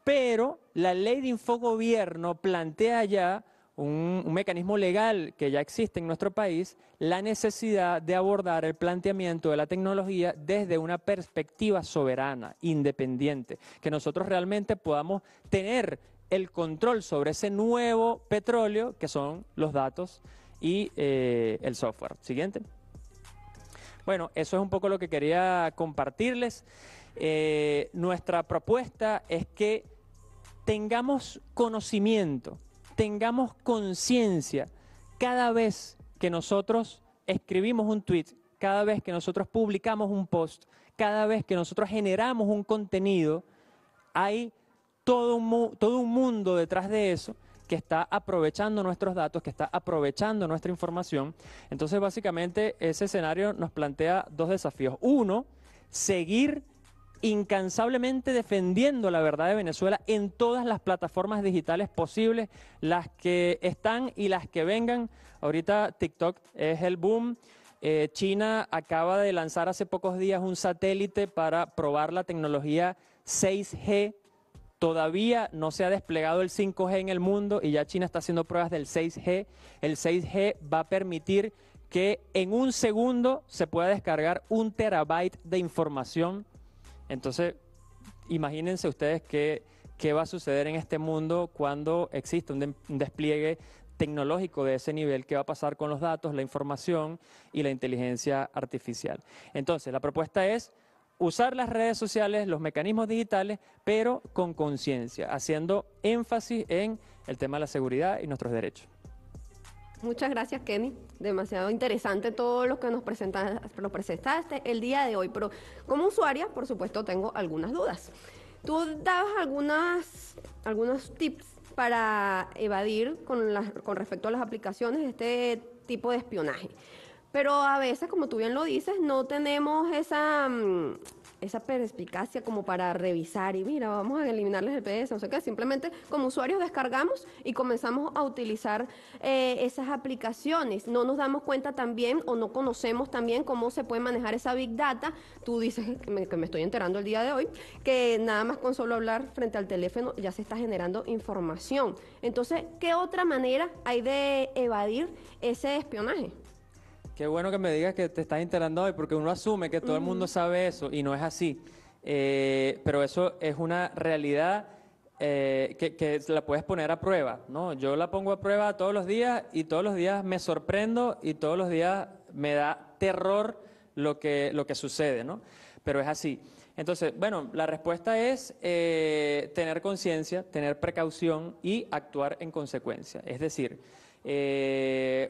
pero la ley de infogobierno plantea ya un, mecanismo legal que ya existe en nuestro país, la necesidad de abordar el planteamiento de la tecnología desde una perspectiva soberana, independiente, que nosotros realmente podamos tener el control sobre ese nuevo petróleo que son los datos y eh, el software. Siguiente. Bueno, eso es un poco lo que quería compartirles. Eh, nuestra propuesta es que tengamos conocimiento tengamos conciencia cada vez que nosotros escribimos un tweet, cada vez que nosotros publicamos un post, cada vez que nosotros generamos un contenido, hay todo un, todo un mundo detrás de eso que está aprovechando nuestros datos, que está aprovechando nuestra información. Entonces, básicamente, ese escenario nos plantea dos desafíos. Uno, seguir incansablemente defendiendo la verdad de Venezuela en todas las plataformas digitales posibles, las que están y las que vengan. Ahorita TikTok es el boom. Eh, China acaba de lanzar hace pocos días un satélite para probar la tecnología 6G. Todavía no se ha desplegado el 5G en el mundo y ya China está haciendo pruebas del 6G. El 6G va a permitir que en un segundo se pueda descargar un terabyte de información entonces, imagínense ustedes qué, qué va a suceder en este mundo cuando existe un, un despliegue tecnológico de ese nivel, qué va a pasar con los datos, la información y la inteligencia artificial. Entonces, la propuesta es usar las redes sociales, los mecanismos digitales, pero con conciencia, haciendo énfasis en el tema de la seguridad y nuestros derechos. Muchas gracias, Kenny. Demasiado interesante todo lo que nos lo presentaste el día de hoy. Pero como usuaria, por supuesto, tengo algunas dudas. Tú dabas algunas, algunos tips para evadir con, con respecto a las aplicaciones este tipo de espionaje. Pero a veces, como tú bien lo dices, no tenemos esa, mm, esa perspicacia como para revisar y mira, vamos a eliminarles el PDS, no sé qué, simplemente como usuarios descargamos y comenzamos a utilizar eh, esas aplicaciones. No nos damos cuenta también o no conocemos también cómo se puede manejar esa Big Data. Tú dices que me, que me estoy enterando el día de hoy, que nada más con solo hablar frente al teléfono ya se está generando información. Entonces, ¿qué otra manera hay de evadir ese espionaje? Qué bueno que me digas que te estás enterando hoy, porque uno asume que todo el mundo sabe eso y no es así. Eh, pero eso es una realidad eh, que, la puedes poner a prueba, ¿no? Yo la pongo a prueba todos los días y todos los días me sorprendo y todos los días me da terror lo que, lo que sucede, ¿no? Pero es así. Entonces, bueno, la respuesta es eh, tener conciencia, tener precaución y actuar en consecuencia. Es decir,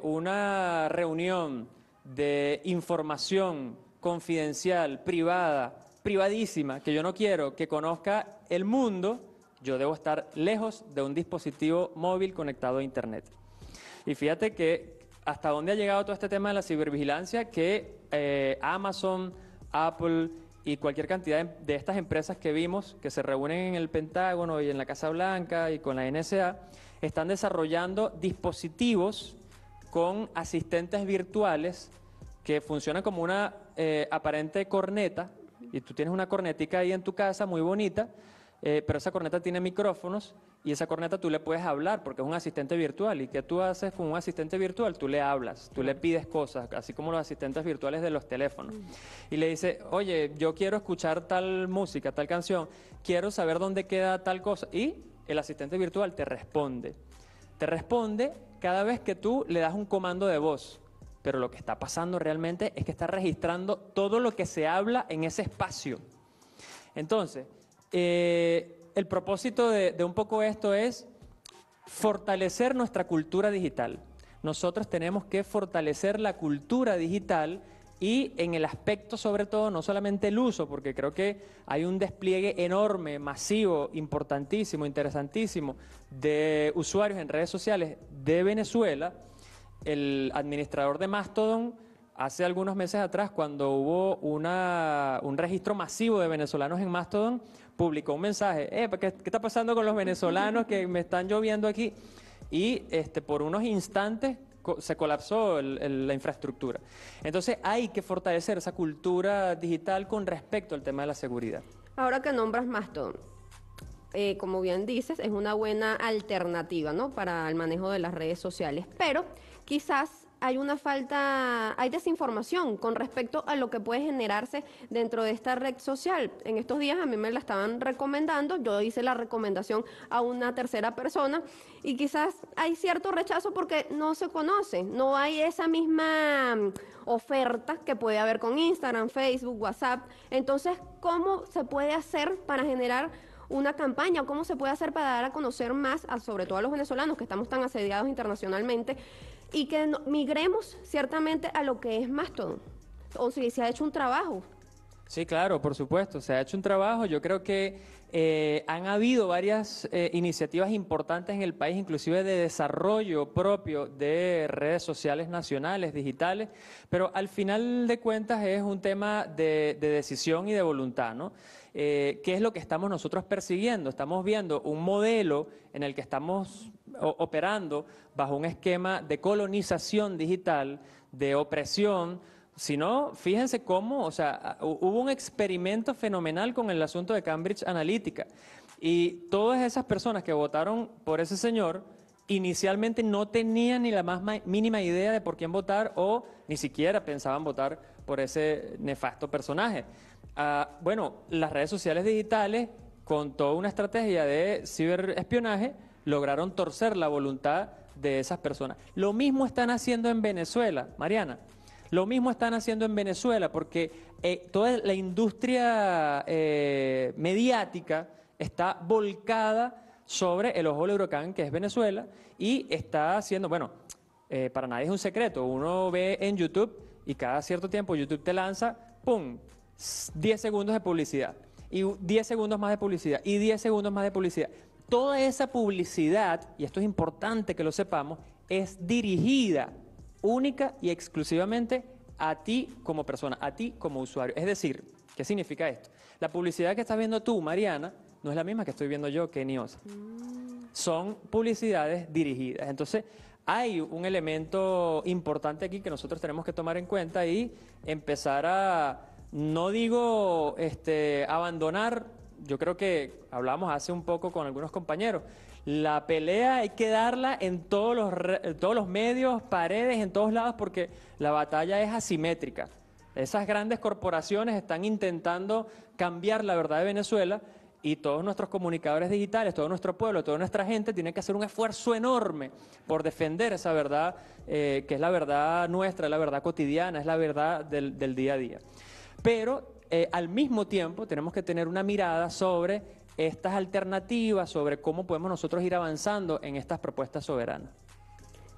una reunión de información confidencial, privada, privadísima, que yo no quiero que conozca el mundo, yo debo estar lejos de un dispositivo móvil conectado a Internet. Y fíjate que hasta dónde ha llegado todo este tema de la cibervigilancia, que eh, Amazon, Apple y cualquier cantidad de, de estas empresas que vimos, que se reúnen en el Pentágono y en la Casa Blanca y con la NSA, están desarrollando dispositivos con asistentes virtuales que funcionan como una eh, aparente corneta, y tú tienes una cornetica ahí en tu casa muy bonita, eh, pero esa corneta tiene micrófonos y esa corneta tú le puedes hablar porque es un asistente virtual. ¿Y qué tú haces con un asistente virtual? Tú le hablas, tú le pides cosas, así como los asistentes virtuales de los teléfonos. Y le dice oye, yo quiero escuchar tal música, tal canción, quiero saber dónde queda tal cosa. Y el asistente virtual te responde. Te responde cada vez que tú le das un comando de voz. Pero lo que está pasando realmente es que está registrando todo lo que se habla en ese espacio. Entonces, eh, el propósito de un poco esto es fortalecer nuestra cultura digital. Nosotros tenemos que fortalecer la cultura digital y en el aspecto sobre todo, no solamente el uso, porque creo que hay un despliegue enorme, masivo, importantísimo, interesantísimo de usuarios en redes sociales de Venezuela. El administrador de Mastodon hace algunos meses atrás, cuando hubo una, un registro masivo de venezolanos en Mastodon, publicó un mensaje, eh, ¿qué, está pasando con los venezolanos que me están lloviendo aquí? Y este, por unos instantes se colapsó la infraestructura. Entonces hay que fortalecer esa cultura digital con respecto al tema de la seguridad. Ahora que nombras Mastodon, eh, como bien dices, es una buena alternativa ¿no? para el manejo de las redes sociales, pero quizás hay una falta, hay desinformación con respecto a lo que puede generarse dentro de esta red social. En estos días a mí me la estaban recomendando, yo hice la recomendación a una tercera persona y quizás hay cierto rechazo porque no se conoce, no hay esa misma mm, oferta que puede haber con Instagram, Facebook, WhatsApp. Entonces, ¿cómo se puede hacer para generar una campaña cómo se puede hacer para dar a conocer más, a, sobre todo a los venezolanos que estamos tan asediados internacionalmente, y que migremos ciertamente a lo que es Mastodon. O si se ha hecho un trabajo. Sí, claro, por supuesto, se ha hecho un trabajo. Yo creo que eh, han habido varias eh, iniciativas importantes en el país, inclusive de desarrollo propio de redes sociales nacionales, digitales, pero al final de cuentas es un tema de, decisión y de voluntad, ¿no? Eh, ¿Qué es lo que estamos nosotros persiguiendo? Estamos viendo un modelo en el que estamos operando bajo un esquema de colonización digital, de opresión, sino fíjense cómo, o sea, hubo un experimento fenomenal con el asunto de Cambridge Analytica. Y todas esas personas que votaron por ese señor, inicialmente no tenían ni la más mínima idea de por quién votar o ni siquiera pensaban votar por ese nefasto personaje. Ah, bueno, las redes sociales digitales con toda una estrategia de ciberespionaje, lograron torcer la voluntad de esas personas. Lo mismo están haciendo en Venezuela, Mariana. Lo mismo están haciendo en Venezuela porque eh, toda la industria eh, mediática está volcada sobre el ojo del huracán que es Venezuela y está haciendo, bueno, eh, para nadie es un secreto, uno ve en YouTube y cada cierto tiempo YouTube te lanza, ¡pum!, 10 segundos de publicidad y 10 segundos más de publicidad y 10 segundos más de publicidad. Toda esa publicidad, y esto es importante que lo sepamos, es dirigida única y exclusivamente a ti como persona, a ti como usuario. Es decir, ¿qué significa esto? La publicidad que estás viendo tú, Mariana, no es la misma que estoy viendo yo, Kenny mm. Son publicidades dirigidas. Entonces, hay un elemento importante aquí que nosotros tenemos que tomar en cuenta y empezar a, no digo este, abandonar yo creo que hablamos hace un poco con algunos compañeros, la pelea hay que darla en todos los, todos los medios, paredes, en todos lados, porque la batalla es asimétrica. Esas grandes corporaciones están intentando cambiar la verdad de Venezuela y todos nuestros comunicadores digitales, todo nuestro pueblo, toda nuestra gente tiene que hacer un esfuerzo enorme por defender esa verdad, eh, que es la verdad nuestra, la verdad cotidiana, es la verdad del, del día a día. Pero eh, al mismo tiempo tenemos que tener una mirada sobre estas alternativas, sobre cómo podemos nosotros ir avanzando en estas propuestas soberanas.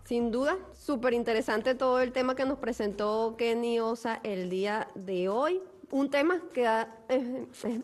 Sin duda, súper interesante todo el tema que nos presentó Kenny Osa el día de hoy un tema que es,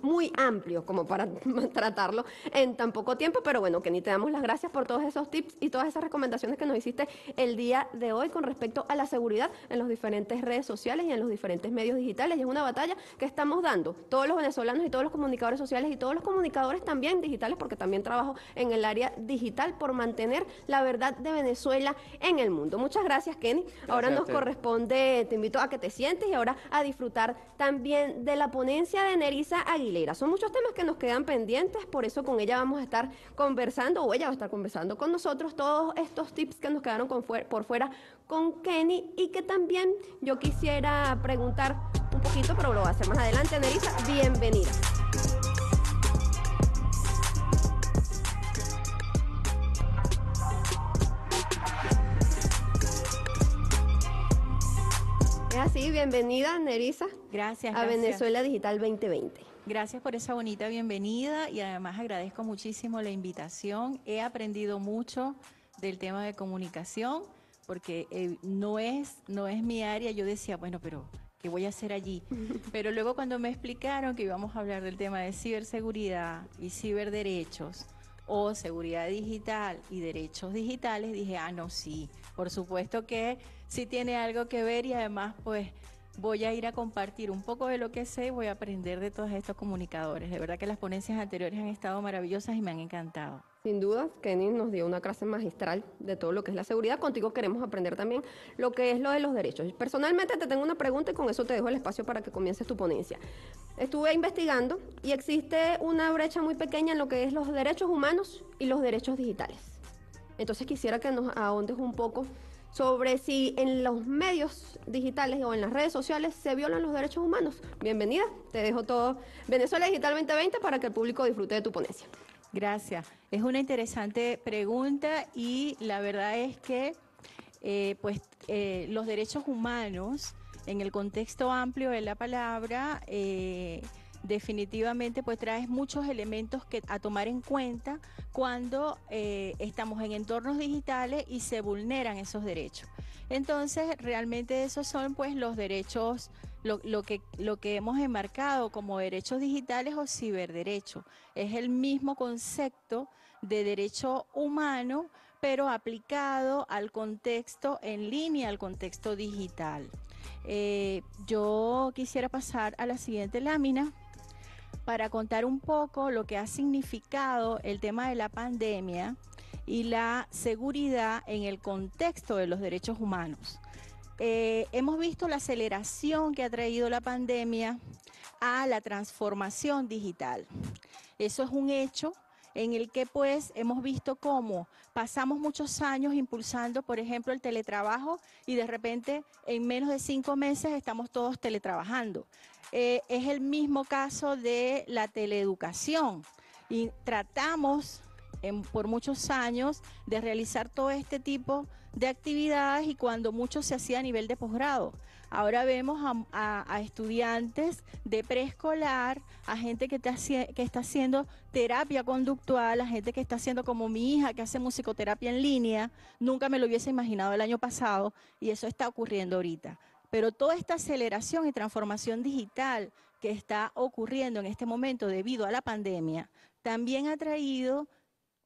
muy amplio como para tratarlo en tan poco tiempo, pero bueno, Kenny, te damos las gracias por todos esos tips y todas esas recomendaciones que nos hiciste el día de hoy con respecto a la seguridad en las diferentes redes sociales y en los diferentes medios digitales. Y es una batalla que estamos dando todos los venezolanos y todos los comunicadores sociales y todos los comunicadores también digitales, porque también trabajo en el área digital por mantener la verdad de Venezuela en el mundo. Muchas gracias, Kenny. Ahora nos corresponde, te invito a que te sientes y ahora a disfrutar también de la ponencia de Nerissa Aguilera. Son muchos temas que nos quedan pendientes, por eso con ella vamos a estar conversando, o ella va a estar conversando con nosotros todos estos tips que nos quedaron por fuera con Kenny y que también yo quisiera preguntar un poquito, pero lo va a hacer más adelante. Nerissa, bienvenida. Así, bienvenida Nerisa. Gracias. A Venezuela Digital 2020. Gracias por esa bonita bienvenida y además agradezco muchísimo la invitación. He aprendido mucho del tema de comunicación porque eh, no, es, no es mi área. Yo decía, bueno, pero ¿qué voy a hacer allí? Pero luego cuando me explicaron que íbamos a hablar del tema de ciberseguridad y ciberderechos, o seguridad digital y derechos digitales, dije, ah, no, sí, por supuesto que si tiene algo que ver y además pues voy a ir a compartir un poco de lo que sé y voy a aprender de todos estos comunicadores. De verdad que las ponencias anteriores han estado maravillosas y me han encantado. Sin dudas, Kenny nos dio una clase magistral de todo lo que es la seguridad. Contigo queremos aprender también lo que es lo de los derechos. Personalmente te tengo una pregunta y con eso te dejo el espacio para que comiences tu ponencia. Estuve investigando y existe una brecha muy pequeña en lo que es los derechos humanos y los derechos digitales. Entonces quisiera que nos ahondes un poco sobre si en los medios digitales o en las redes sociales se violan los derechos humanos. Bienvenida, te dejo todo Venezuela Digital 2020 para que el público disfrute de tu ponencia. Gracias. Es una interesante pregunta y la verdad es que eh, pues, eh, los derechos humanos, en el contexto amplio de la palabra, eh, definitivamente pues traes muchos elementos que a tomar en cuenta cuando eh, estamos en entornos digitales y se vulneran esos derechos. Entonces, realmente esos son pues los derechos, lo, que, lo que hemos enmarcado como derechos digitales o ciberderecho. Es el mismo concepto de derecho humano, pero aplicado al contexto en línea, al contexto digital. Eh, yo quisiera pasar a la siguiente lámina para contar un poco lo que ha significado el tema de la pandemia y la seguridad en el contexto de los derechos humanos. Eh, hemos visto la aceleración que ha traído la pandemia a la transformación digital. Eso es un hecho en el que pues hemos visto cómo pasamos muchos años impulsando, por ejemplo, el teletrabajo y de repente en menos de cinco meses estamos todos teletrabajando. Eh, es el mismo caso de la teleeducación. Y tratamos en, por muchos años de realizar todo este tipo de actividades y cuando mucho se hacía a nivel de posgrado. Ahora vemos a, estudiantes de preescolar, a gente que, que está haciendo terapia conductual, a gente que está haciendo como mi hija que hace musicoterapia en línea. Nunca me lo hubiese imaginado el año pasado y eso está ocurriendo ahorita. Pero toda esta aceleración y transformación digital que está ocurriendo en este momento debido a la pandemia, también ha traído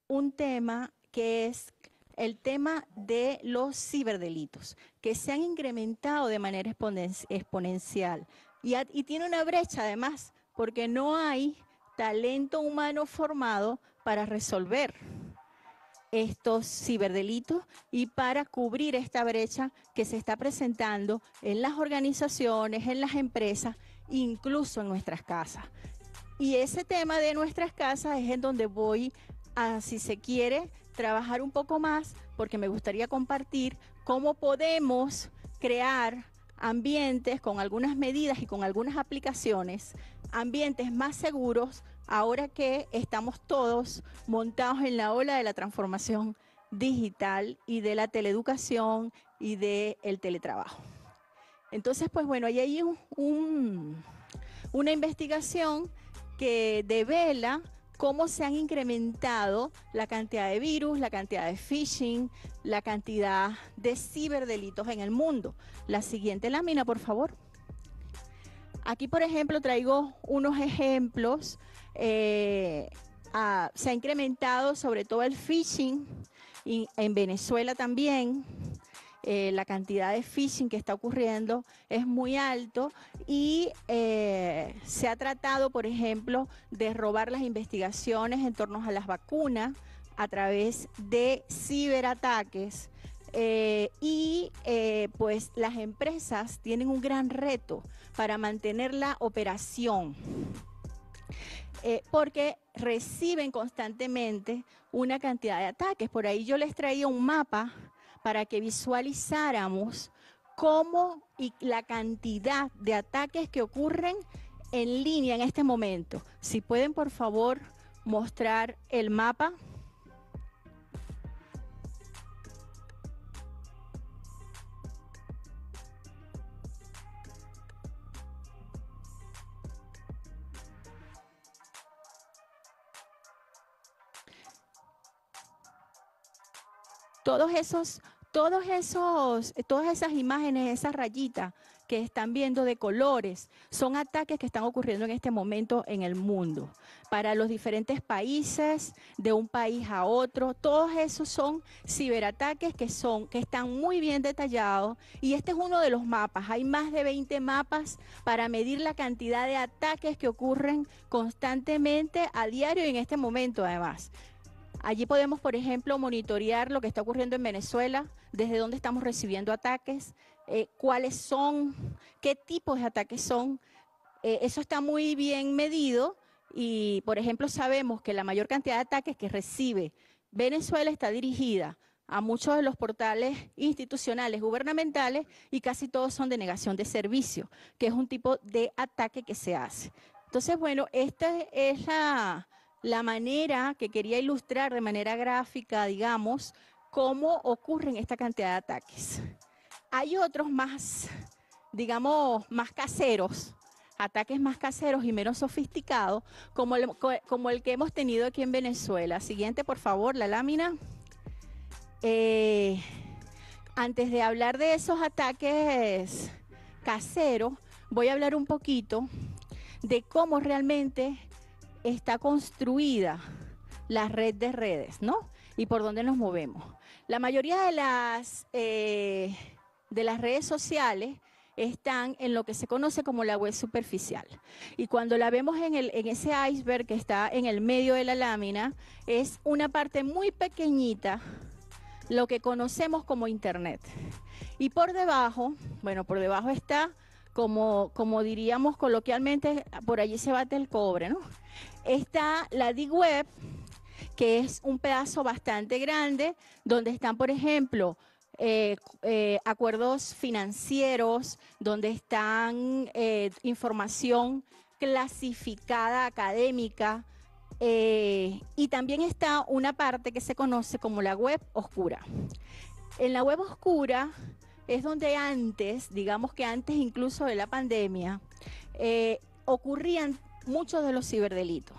un tema que es el tema de los ciberdelitos, que se han incrementado de manera exponencial. Y, tiene una brecha además, porque no hay talento humano formado para resolver estos ciberdelitos y para cubrir esta brecha que se está presentando en las organizaciones, en las empresas, incluso en nuestras casas. Y ese tema de nuestras casas es en donde voy a, si se quiere, trabajar un poco más, porque me gustaría compartir cómo podemos crear ambientes con algunas medidas y con algunas aplicaciones, ambientes más seguros ahora que estamos todos montados en la ola de la transformación digital y de la teleeducación y del teletrabajo. Entonces, pues bueno, hay ahí una investigación que devela cómo se han incrementado la cantidad de virus, la cantidad de phishing, la cantidad de ciberdelitos en el mundo. La siguiente lámina, por favor. Aquí, por ejemplo, traigo unos ejemplos eh, se ha incrementado sobre todo el phishing y en Venezuela también. Eh, la cantidad de phishing que está ocurriendo es muy alto y eh, se ha tratado, por ejemplo, de robar las investigaciones en torno a las vacunas a través de ciberataques. y pues las empresas tienen un gran reto para mantener la operación. Eh, porque reciben constantemente una cantidad de ataques. Por ahí yo les traía un mapa para que visualizáramos cómo y la cantidad de ataques que ocurren en línea en este momento. Si pueden, por favor, mostrar el mapa. todos esos, todos esos, eh, todas esas imágenes, esas rayitas que están viendo de colores, son ataques que están ocurriendo en este momento en el mundo. Para los diferentes países, de un país a otro, todos esos son ciberataques que son, que están muy bien detallados. Y este es uno de los mapas. Hay más de 20 mapas para medir la cantidad de ataques que ocurren constantemente a diario y en este momento además. Allí podemos, por ejemplo, monitorear lo que está ocurriendo en Venezuela, desde dónde estamos recibiendo ataques, eh, cuáles son, qué tipos de ataques son. Eh, eso está muy bien medido y, por ejemplo, sabemos que la mayor cantidad de ataques que recibe Venezuela está dirigida a muchos de los portales institucionales gubernamentales y casi todos son de negación de servicio, que es un tipo de ataque que se hace. Entonces, bueno, esta es la la manera que quería ilustrar de manera gráfica, digamos, cómo ocurren esta cantidad de ataques. Hay otros más, digamos, más caseros, ataques más caseros y menos sofisticados, como el, como el que hemos tenido aquí en Venezuela. Siguiente, por favor, la lámina. Eh, antes de hablar de esos ataques caseros, voy a hablar un poquito de cómo realmente está construida la red de redes, ¿no? Y por dónde nos movemos. La mayoría de las, eh, de las redes sociales están en lo que se conoce como la web superficial. Y cuando la vemos en, el, en ese iceberg que está en el medio de la lámina, es una parte muy pequeñita lo que conocemos como Internet. Y por debajo, bueno, por debajo está, como, como diríamos coloquialmente, por allí se bate el cobre, ¿no? Está la web, que es un pedazo bastante grande, donde están, por ejemplo, eh, eh, acuerdos financieros, donde están eh, información clasificada académica, y también está una parte que se conoce como la web oscura. En la web oscura es donde antes, digamos que antes incluso de la pandemia, ocurrían muchos de los ciberdelitos.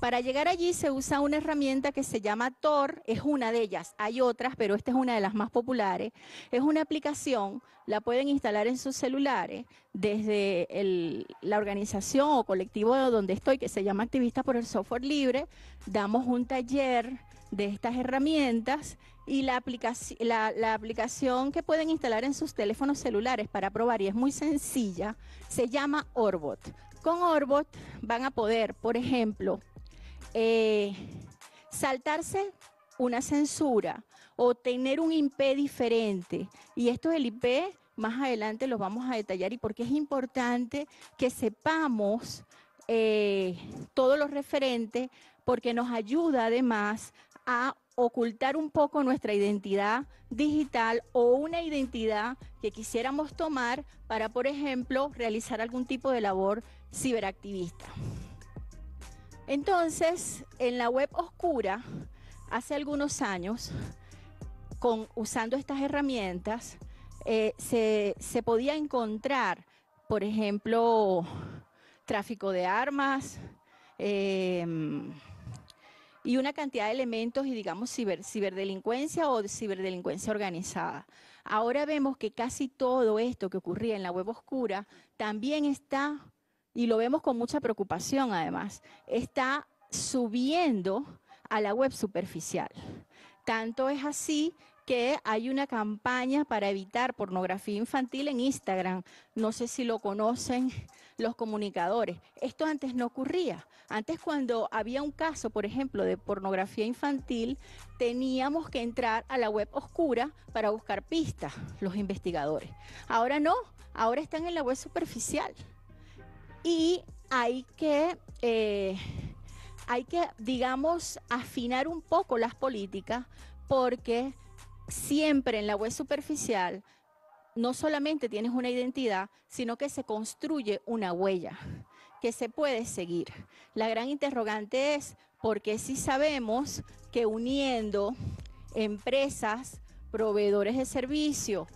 Para llegar allí se usa una herramienta que se llama Tor, es una de ellas, hay otras, pero esta es una de las más populares. Es una aplicación, la pueden instalar en sus celulares desde la organización o colectivo donde estoy, que se llama activista por el Software Libre. Damos un taller de estas herramientas y la, aplicación que pueden instalar en sus teléfonos celulares para probar, y es muy sencilla, se llama Orbot. Con Orbot van a poder, por ejemplo, eh, saltarse una censura o tener un IP diferente. Y esto es el IP, más adelante los vamos a detallar y porque es importante que sepamos eh, todos todo lo referente, porque nos ayuda además a ocultar un poco nuestra identidad digital o una identidad que quisiéramos tomar para, por ejemplo, realizar algún tipo de labor ciberactivista. Entonces, en la web oscura, hace algunos años, usando estas herramientas, eh, se, podía encontrar, por ejemplo, tráfico de armas, eh, y una cantidad de elementos y digamos ciberdelincuencia o ciberdelincuencia organizada. Ahora vemos que casi todo esto que ocurría en la web oscura también está, y lo vemos con mucha preocupación además, está subiendo a la web superficial. Tanto es así que hay una campaña para evitar pornografía infantil en Instagram. No sé si lo conocen, los comunicadores. Esto antes no ocurría. Antes cuando había un caso, por ejemplo, de pornografía infantil, teníamos que entrar a la web oscura para buscar pistas, los investigadores. Ahora no, ahora están en la web superficial. Y hay que... Eh, hay que, digamos, afinar un poco las políticas porque siempre en la web superficial no solamente tienes una identidad, sino que se construye una huella que se puede seguir. La gran interrogante es, ¿por qué si sabemos que uniendo empresas, proveedores de servicio,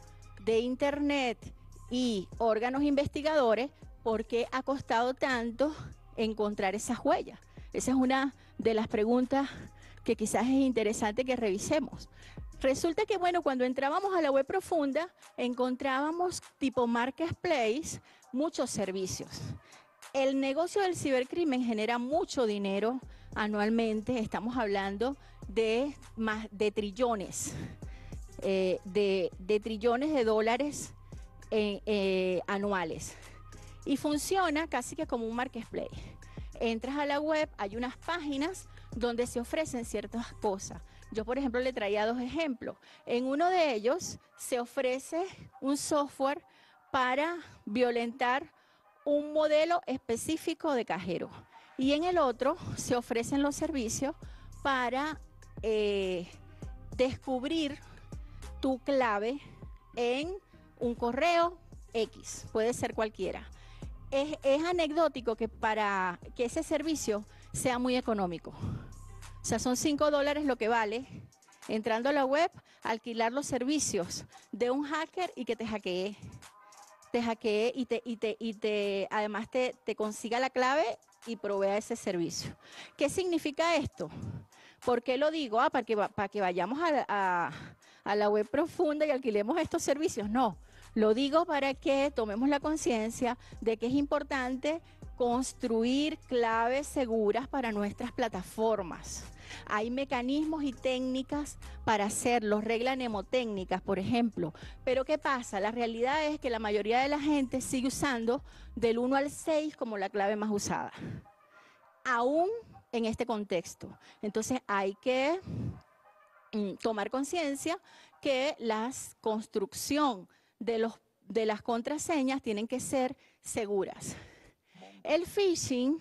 de Internet y órganos investigadores, ¿por qué ha costado tanto encontrar esas huellas? Esa es una de las preguntas que quizás es interesante que revisemos. Resulta que, bueno, cuando entrábamos a la web profunda, encontrábamos tipo marketplace muchos servicios. El negocio del cibercrimen genera mucho dinero anualmente, estamos hablando de más de trillones, eh, de, trillones de dólares eh, eh, anuales. Y funciona casi que como un marketplace. Entras a la web, hay unas páginas donde se ofrecen ciertas cosas yo, por ejemplo, le traía dos ejemplos. En uno de ellos se ofrece un software para violentar un modelo específico de cajero. Y en el otro se ofrecen los servicios para eh, descubrir tu clave en un correo X, puede ser cualquiera. Es, es anecdótico que para que ese servicio sea muy económico. O sea, son 5 dólares lo que vale entrando a la web, alquilar los servicios de un hacker y que te hackee. Te hackee y te, y te, y te además te, consiga la clave y provea ese servicio. ¿Qué significa esto? ¿Por qué lo digo? Ah, para que, para que vayamos a la web profunda y alquilemos estos servicios. No, lo digo para que tomemos la conciencia de que es importante construir claves seguras para nuestras plataformas. Hay mecanismos y técnicas para hacerlo, reglas mnemotécnicas, por ejemplo. Pero ¿qué pasa? La realidad es que la mayoría de la gente sigue usando del 1 al 6 como la clave más usada. Aún en este contexto. Entonces hay que mm, tomar conciencia que la construcción de, de las contraseñas tienen que ser seguras. El phishing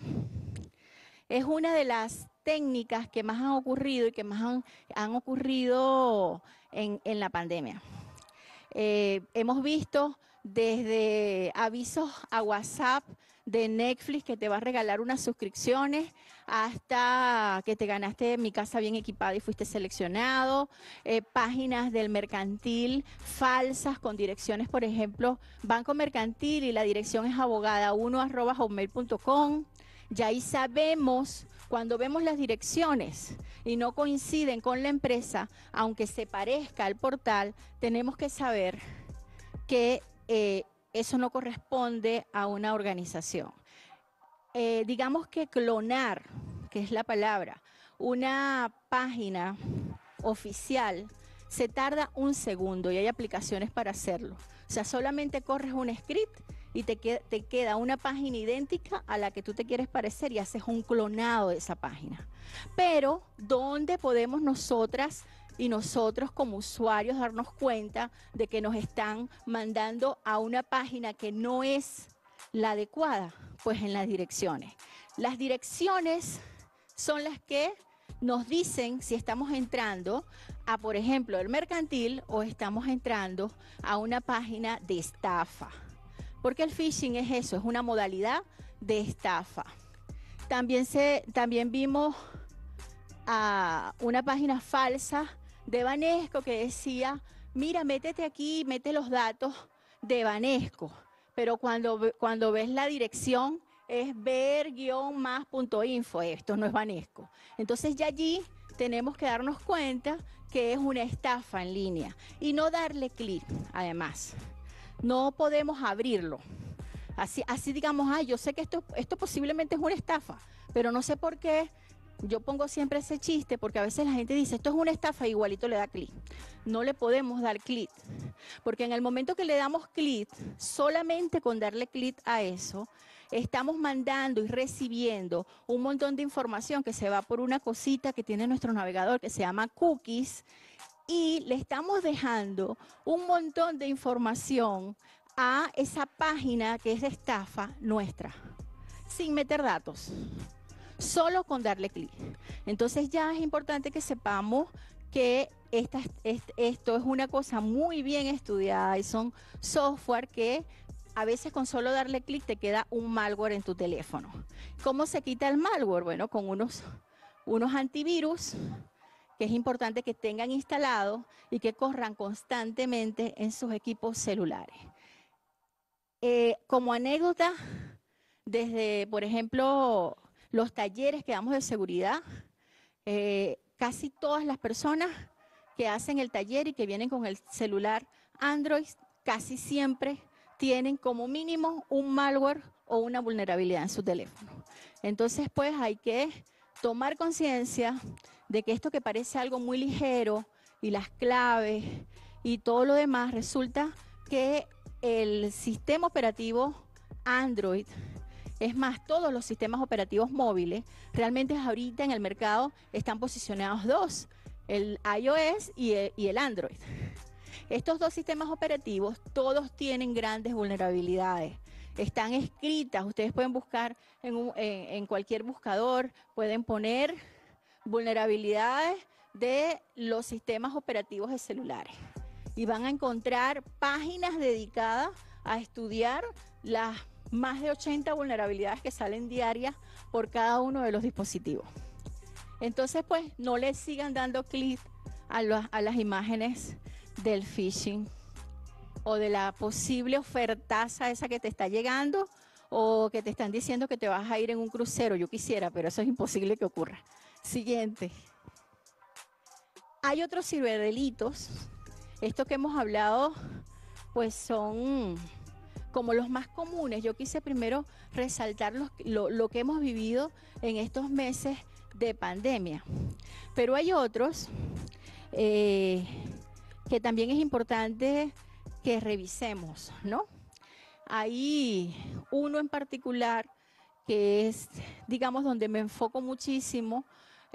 es una de las técnicas que más han ocurrido y que más han, ocurrido en, la pandemia. Eh, hemos visto desde avisos a WhatsApp de Netflix que te va a regalar unas suscripciones hasta que te ganaste mi casa bien equipada y fuiste seleccionado, eh, páginas del mercantil falsas con direcciones, por ejemplo, Banco Mercantil y la dirección es abogada1 Ya ahí sabemos cuando vemos las direcciones y no coinciden con la empresa, aunque se parezca al portal, tenemos que saber que eh, eso no corresponde a una organización. Eh, digamos que clonar, que es la palabra, una página oficial se tarda un segundo y hay aplicaciones para hacerlo. O sea, solamente corres un script y te, te queda una página idéntica a la que tú te quieres parecer y haces un clonado de esa página. Pero, ¿dónde podemos nosotras y nosotros como usuarios darnos cuenta de que nos están mandando a una página que no es la adecuada? Pues en las direcciones. Las direcciones son las que nos dicen si estamos entrando a, por ejemplo, el mercantil o estamos entrando a una página de estafa. Porque el phishing es eso, es una modalidad de estafa. También, se, también vimos a una página falsa de Vanesco que decía, mira, métete aquí, mete los datos de Vanesco. Pero cuando, cuando ves la dirección es ver-más.info, esto no es Banesco. Entonces ya allí tenemos que darnos cuenta que es una estafa en línea y no darle clic, además no podemos abrirlo. Así, así digamos, ay, yo sé que esto, esto posiblemente es una estafa, pero no sé por qué yo pongo siempre ese chiste porque a veces la gente dice, esto es una estafa, igualito le da clic. No le podemos dar clic, porque en el momento que le damos clic, solamente con darle clic a eso, estamos mandando y recibiendo un montón de información que se va por una cosita que tiene nuestro navegador que se llama cookies y le estamos dejando un montón de información a esa página que es de estafa nuestra, sin meter datos, solo con darle clic. Entonces ya es importante que sepamos que esta, esto es una cosa muy bien estudiada y son software que a veces con solo darle clic te queda un malware en tu teléfono. ¿Cómo se quita el malware? Bueno, con unos, unos antivirus que es importante que tengan instalado y que corran constantemente en sus equipos celulares. Eh, como anécdota, desde, por ejemplo, los talleres que damos de seguridad, eh, casi todas las personas que hacen el taller y que vienen con el celular Android, casi siempre tienen como mínimo un malware o una vulnerabilidad en su teléfono. Entonces, pues hay que tomar conciencia, de que esto que parece algo muy ligero y las claves y todo lo demás, resulta que el sistema operativo Android, es más, todos los sistemas operativos móviles, realmente ahorita en el mercado están posicionados dos, el iOS y el, Android. Estos dos sistemas operativos todos tienen grandes vulnerabilidades están escritas. Ustedes pueden buscar en, cualquier buscador, pueden poner vulnerabilidades de los sistemas operativos de celulares. Y van a encontrar páginas dedicadas a estudiar las más de 80 vulnerabilidades que salen diarias por cada uno de los dispositivos. Entonces, pues no le sigan dando clic a, las imágenes del phishing o de la posible ofertaza esa que te está llegando o que te están diciendo que te vas a ir en un crucero. Yo quisiera, pero eso es imposible que ocurra. Siguiente. Hay otros ciberdelitos. Estos que hemos hablado, pues son como los más comunes. Yo quise primero resaltar lo, que hemos vivido en estos meses de pandemia. Pero hay otros eh, que también es importante que revisemos, ¿no? Hay uno en particular que es, digamos, donde me enfoco muchísimo,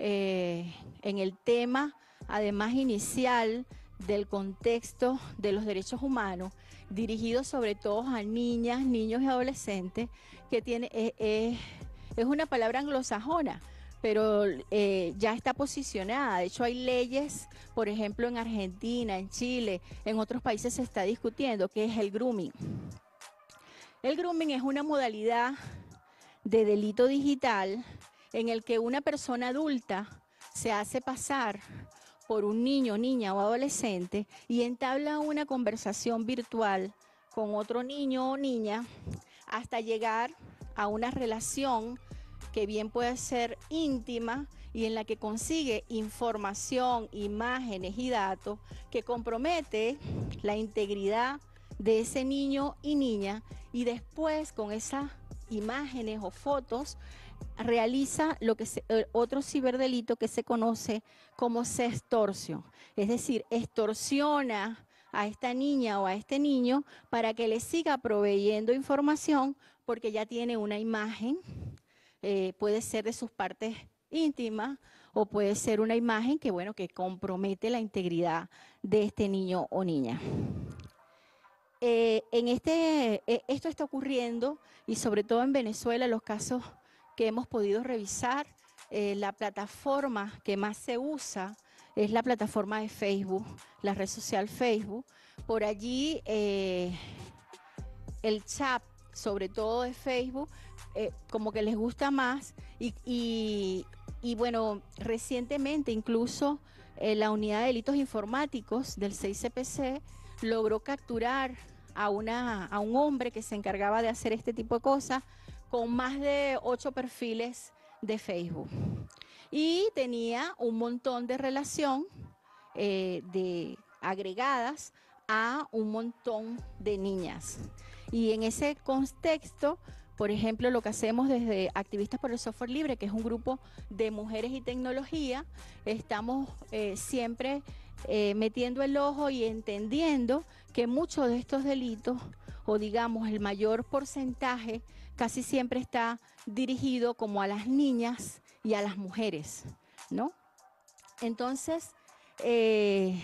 eh, en el tema, además inicial, del contexto de los derechos humanos, dirigido sobre todo a niñas, niños y adolescentes, que tiene, eh, eh, es una palabra anglosajona, pero ya está posicionada. De hecho, hay leyes, por ejemplo, en Argentina, en Chile, en otros países se está discutiendo qué es el grooming. El grooming es una modalidad de delito digital en el que una persona adulta se hace pasar por un niño, niña o adolescente y entabla una conversación virtual con otro niño o niña hasta llegar a una relación que bien puede ser íntima y en la que consigue información, imágenes y datos que compromete la integridad de ese niño y niña y después con esas imágenes o fotos realiza lo que eh, otro ciberdelito que se conoce como sextorsión, es decir, extorsiona a esta niña o a este niño para que le siga proveyendo información porque ya tiene una imagen, eh, puede ser de sus partes íntimas o puede ser una imagen que, bueno, que compromete la integridad de este niño o niña. Eh, en este, esto está ocurriendo y sobre todo en Venezuela los casos que hemos podido revisar, eh, la plataforma que más se usa es la plataforma de Facebook, la red social Facebook. Por allí eh, el chat, sobre todo de Facebook, eh, como que les gusta más. Y, bueno, recientemente incluso la unidad de delitos informáticos del 6CPC logró capturar a, a un hombre que se encargaba de hacer este tipo de cosas con más de ocho perfiles de Facebook. Y tenía un montón de relación eh, de agregadas a un montón de niñas. Y en ese contexto, por ejemplo, lo que hacemos desde Activistas por el Software Libre, que es un grupo de mujeres y tecnología, estamos eh, siempre eh, metiendo el ojo y entendiendo que muchos de estos delitos, o digamos el mayor porcentaje casi siempre está dirigido como a las niñas y a las mujeres, ¿no? Entonces, eh,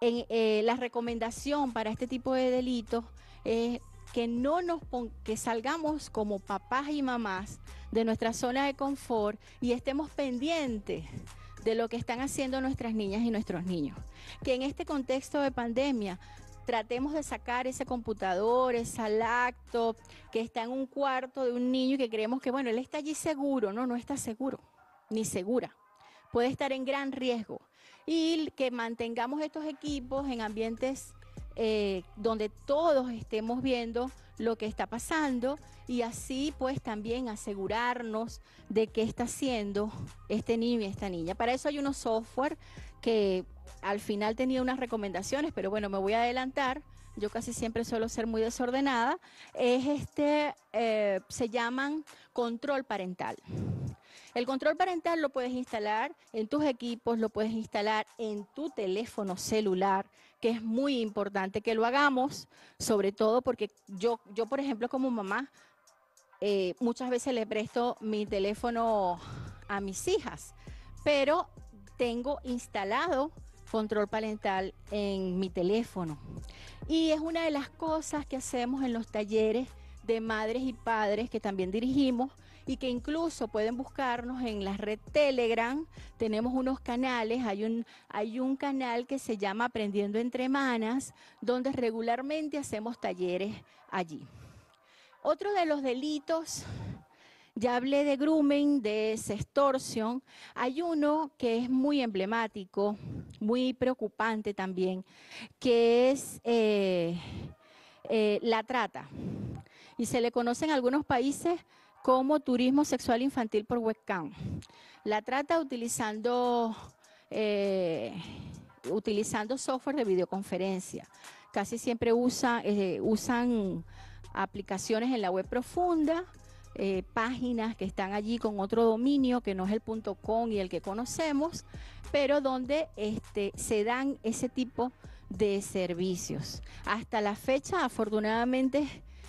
en, eh, la recomendación para este tipo de delitos es que no nos que salgamos como papás y mamás de nuestra zona de confort y estemos pendientes de lo que están haciendo nuestras niñas y nuestros niños. Que en este contexto de pandemia tratemos de sacar ese computador, esa laptop que está en un cuarto de un niño y que creemos que, bueno, él está allí seguro, no, no está seguro, ni segura. Puede estar en gran riesgo. Y que mantengamos estos equipos en ambientes eh, donde todos estemos viendo lo que está pasando y así pues también asegurarnos de qué está haciendo este niño y esta niña. Para eso hay unos software que al final tenía unas recomendaciones, pero bueno, me voy a adelantar. Yo casi siempre suelo ser muy desordenada. Es este, eh, se llaman control parental. El control parental lo puedes instalar en tus equipos, lo puedes instalar en tu teléfono celular, que es muy importante que lo hagamos, sobre todo porque yo, yo por ejemplo, como mamá, eh, muchas veces le presto mi teléfono a mis hijas, pero tengo instalado control parental en mi teléfono. Y es una de las cosas que hacemos en los talleres de madres y padres que también dirigimos y que incluso pueden buscarnos en la red Telegram. Tenemos unos canales, hay un, hay un canal que se llama Aprendiendo entre Manas, donde regularmente hacemos talleres allí. Otro de los delitos ya hablé de grooming, de sextorsión. Hay uno que es muy emblemático, muy preocupante también, que es eh, eh, la trata. Y se le conoce en algunos países como turismo sexual infantil por webcam. La trata utilizando, eh, utilizando software de videoconferencia. Casi siempre usan aplicaciones en la web profunda eh, páginas que están allí con otro dominio que no es el .com y el que conocemos, pero donde este, se dan ese tipo de servicios. Hasta la fecha, afortunadamente,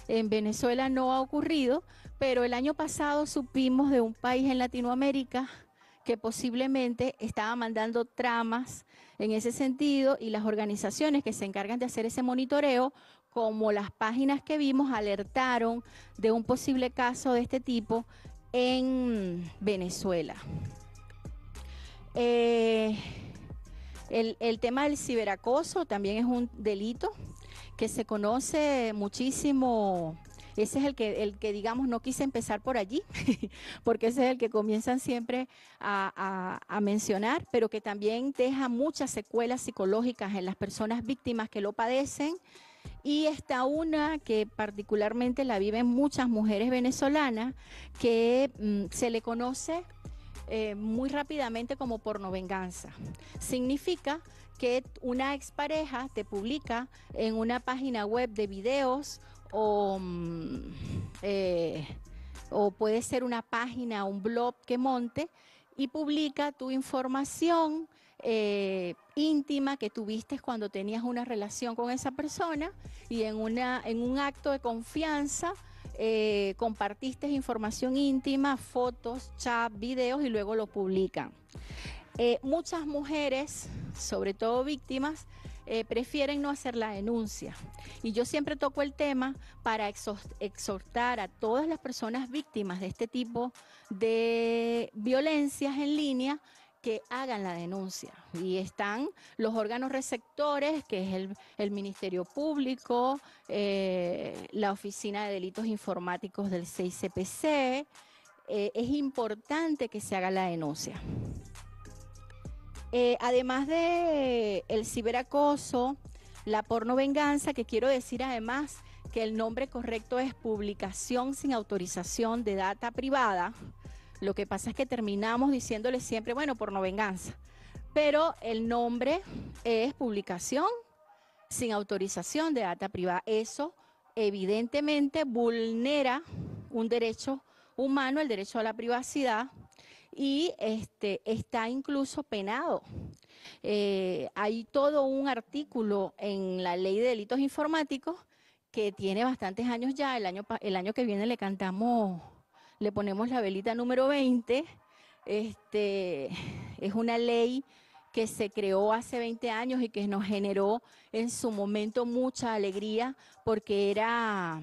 en Venezuela no ha ocurrido, pero el año pasado supimos de un país en Latinoamérica que posiblemente estaba mandando tramas en ese sentido y las organizaciones que se encargan de hacer ese monitoreo como las páginas que vimos alertaron de un posible caso de este tipo en Venezuela. Eh, el, tema del ciberacoso también es un delito que se conoce muchísimo. Ese es el que, el que digamos, no quise empezar por allí, porque ese es el que comienzan siempre a mencionar, pero que también deja muchas secuelas psicológicas en las personas víctimas que lo padecen, y esta una que particularmente la viven muchas mujeres venezolanas que mm, se le conoce eh, muy rápidamente como porno venganza. Significa que una expareja te publica en una página web de videos o, mm, eh, puede ser una página, un blog que monte y publica tu información. Eh, íntima que tuviste cuando tenías una relación con esa persona y en, un acto de confianza eh, compartiste información íntima, fotos, chat, videos y luego lo publican. Eh, muchas mujeres, sobre todo víctimas, eh, prefieren no hacer la denuncia. Y yo siempre toco el tema para exhortar a todas las personas víctimas de este tipo de violencias en línea que hagan la denuncia. Y están los órganos receptores, que es el, Ministerio Público, eh, la Oficina de Delitos Informáticos del 6 eh, es importante que se haga la denuncia. Eh, además de el ciberacoso, la pornovenganza, que quiero decir además que el nombre correcto es publicación sin autorización de data privada, lo que pasa es que terminamos diciéndole siempre, bueno, por no venganza. Pero el nombre es publicación sin autorización de data privada. Eso evidentemente vulnera un derecho humano, el derecho a la privacidad, y este, está incluso penado. Eh, hay todo un artículo en la ley de delitos informáticos que tiene bastantes años ya, el año, el año que viene le cantamos le ponemos la velita número 20. Este, es una ley que se creó hace 20 años y que nos generó en su momento mucha alegría porque era,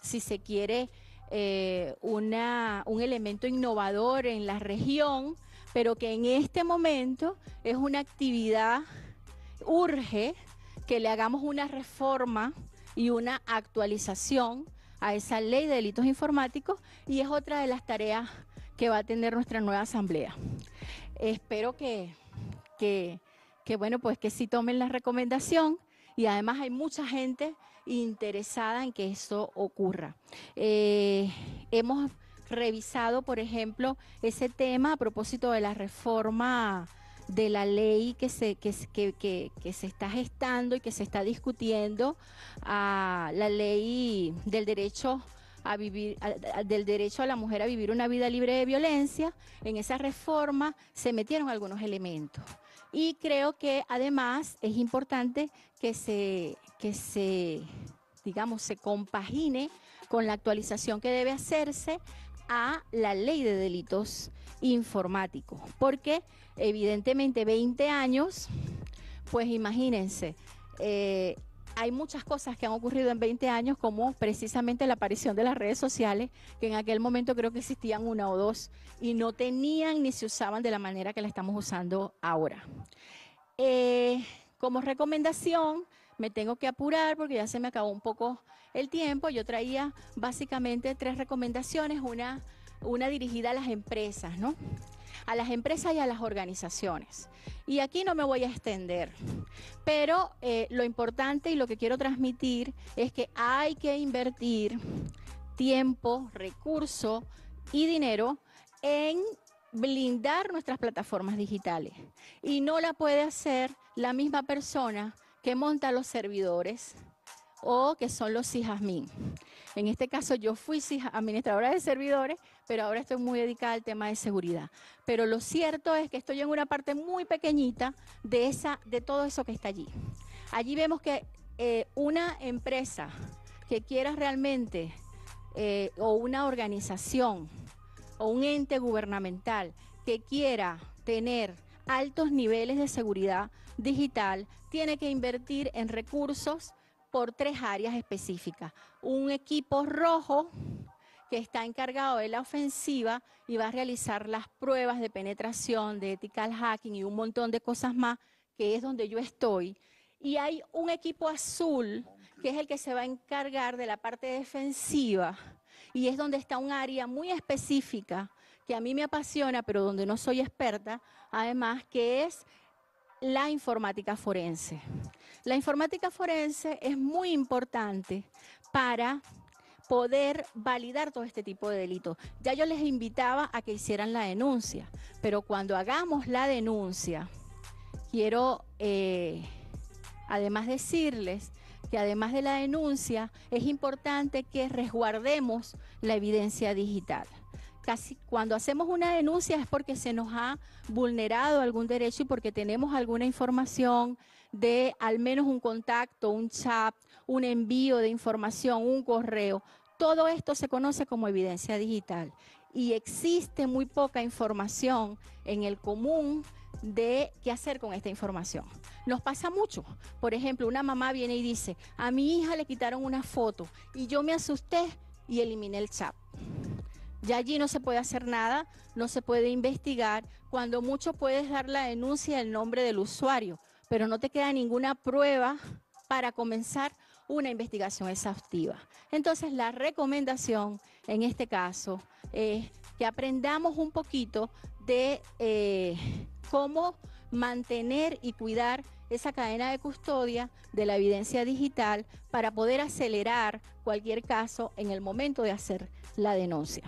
si se quiere, eh, una, un elemento innovador en la región, pero que en este momento es una actividad, urge que le hagamos una reforma y una actualización a esa ley de delitos informáticos y es otra de las tareas que va a tener nuestra nueva asamblea. Espero que, que, bueno, pues que sí tomen la recomendación y además hay mucha gente interesada en que eso ocurra. Eh, hemos revisado, por ejemplo, ese tema a propósito de la reforma de la ley que se, que, se está gestando y que se está discutiendo, a la ley del derecho a vivir, del derecho a la mujer a vivir una vida libre de violencia, en esa reforma se metieron algunos elementos. Y creo que además es importante que se, que se digamos, se compagine con la actualización que debe hacerse a la ley de delitos informáticos, porque evidentemente 20 años, pues imagínense. Eh, hay muchas cosas que han ocurrido en 20 años, como precisamente la aparición de las redes sociales, que en aquel momento creo que existían una o dos y no tenían ni se usaban de la manera que la estamos usando ahora. Eh, como recomendación, me tengo que apurar porque ya se me acabó un poco el tiempo. Yo traía básicamente tres recomendaciones, una, una dirigida a las empresas, ¿no? a las empresas y a las organizaciones. Y aquí no me voy a extender, pero eh, lo importante y lo que quiero transmitir es que hay que invertir tiempo, recurso y dinero en blindar nuestras plataformas digitales. Y no la puede hacer la misma persona que monta los servidores o que son los CISASMIN. En este caso yo fui administradora de servidores, pero ahora estoy muy dedicada al tema de seguridad. Pero lo cierto es que estoy en una parte muy pequeñita de, esa, de todo eso que está allí. Allí vemos que eh, una empresa que quiera realmente, eh, o una organización, o un ente gubernamental que quiera tener altos niveles de seguridad digital, tiene que invertir en recursos por tres áreas específicas. Un equipo rojo que está encargado de la ofensiva y va a realizar las pruebas de penetración, de ethical hacking y un montón de cosas más, que es donde yo estoy. Y hay un equipo azul que es el que se va a encargar de la parte defensiva y es donde está un área muy específica que a mí me apasiona, pero donde no soy experta, además, que es la informática forense. La informática forense es muy importante para poder validar todo este tipo de delitos. Ya yo les invitaba a que hicieran la denuncia, pero cuando hagamos la denuncia, quiero eh, además decirles que además de la denuncia, es importante que resguardemos la evidencia digital. Casi cuando hacemos una denuncia es porque se nos ha vulnerado algún derecho y porque tenemos alguna información de al menos un contacto, un chat, un envío de información, un correo. Todo esto se conoce como evidencia digital y existe muy poca información en el común de qué hacer con esta información. Nos pasa mucho. Por ejemplo, una mamá viene y dice, a mi hija le quitaron una foto y yo me asusté y eliminé el chat. Ya allí no se puede hacer nada, no se puede investigar, cuando mucho puedes dar la denuncia el nombre del usuario, pero no te queda ninguna prueba para comenzar una investigación exhaustiva. Entonces, la recomendación en este caso es que aprendamos un poquito de eh, cómo mantener y cuidar esa cadena de custodia de la evidencia digital para poder acelerar cualquier caso en el momento de hacer la denuncia.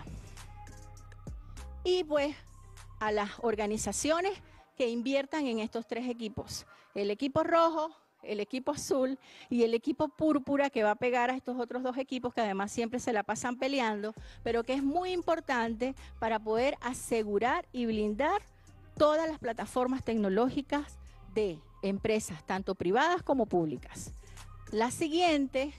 Y pues a las organizaciones que inviertan en estos tres equipos el equipo rojo, el equipo azul y el equipo púrpura que va a pegar a estos otros dos equipos que además siempre se la pasan peleando, pero que es muy importante para poder asegurar y blindar todas las plataformas tecnológicas de empresas, tanto privadas como públicas. La siguiente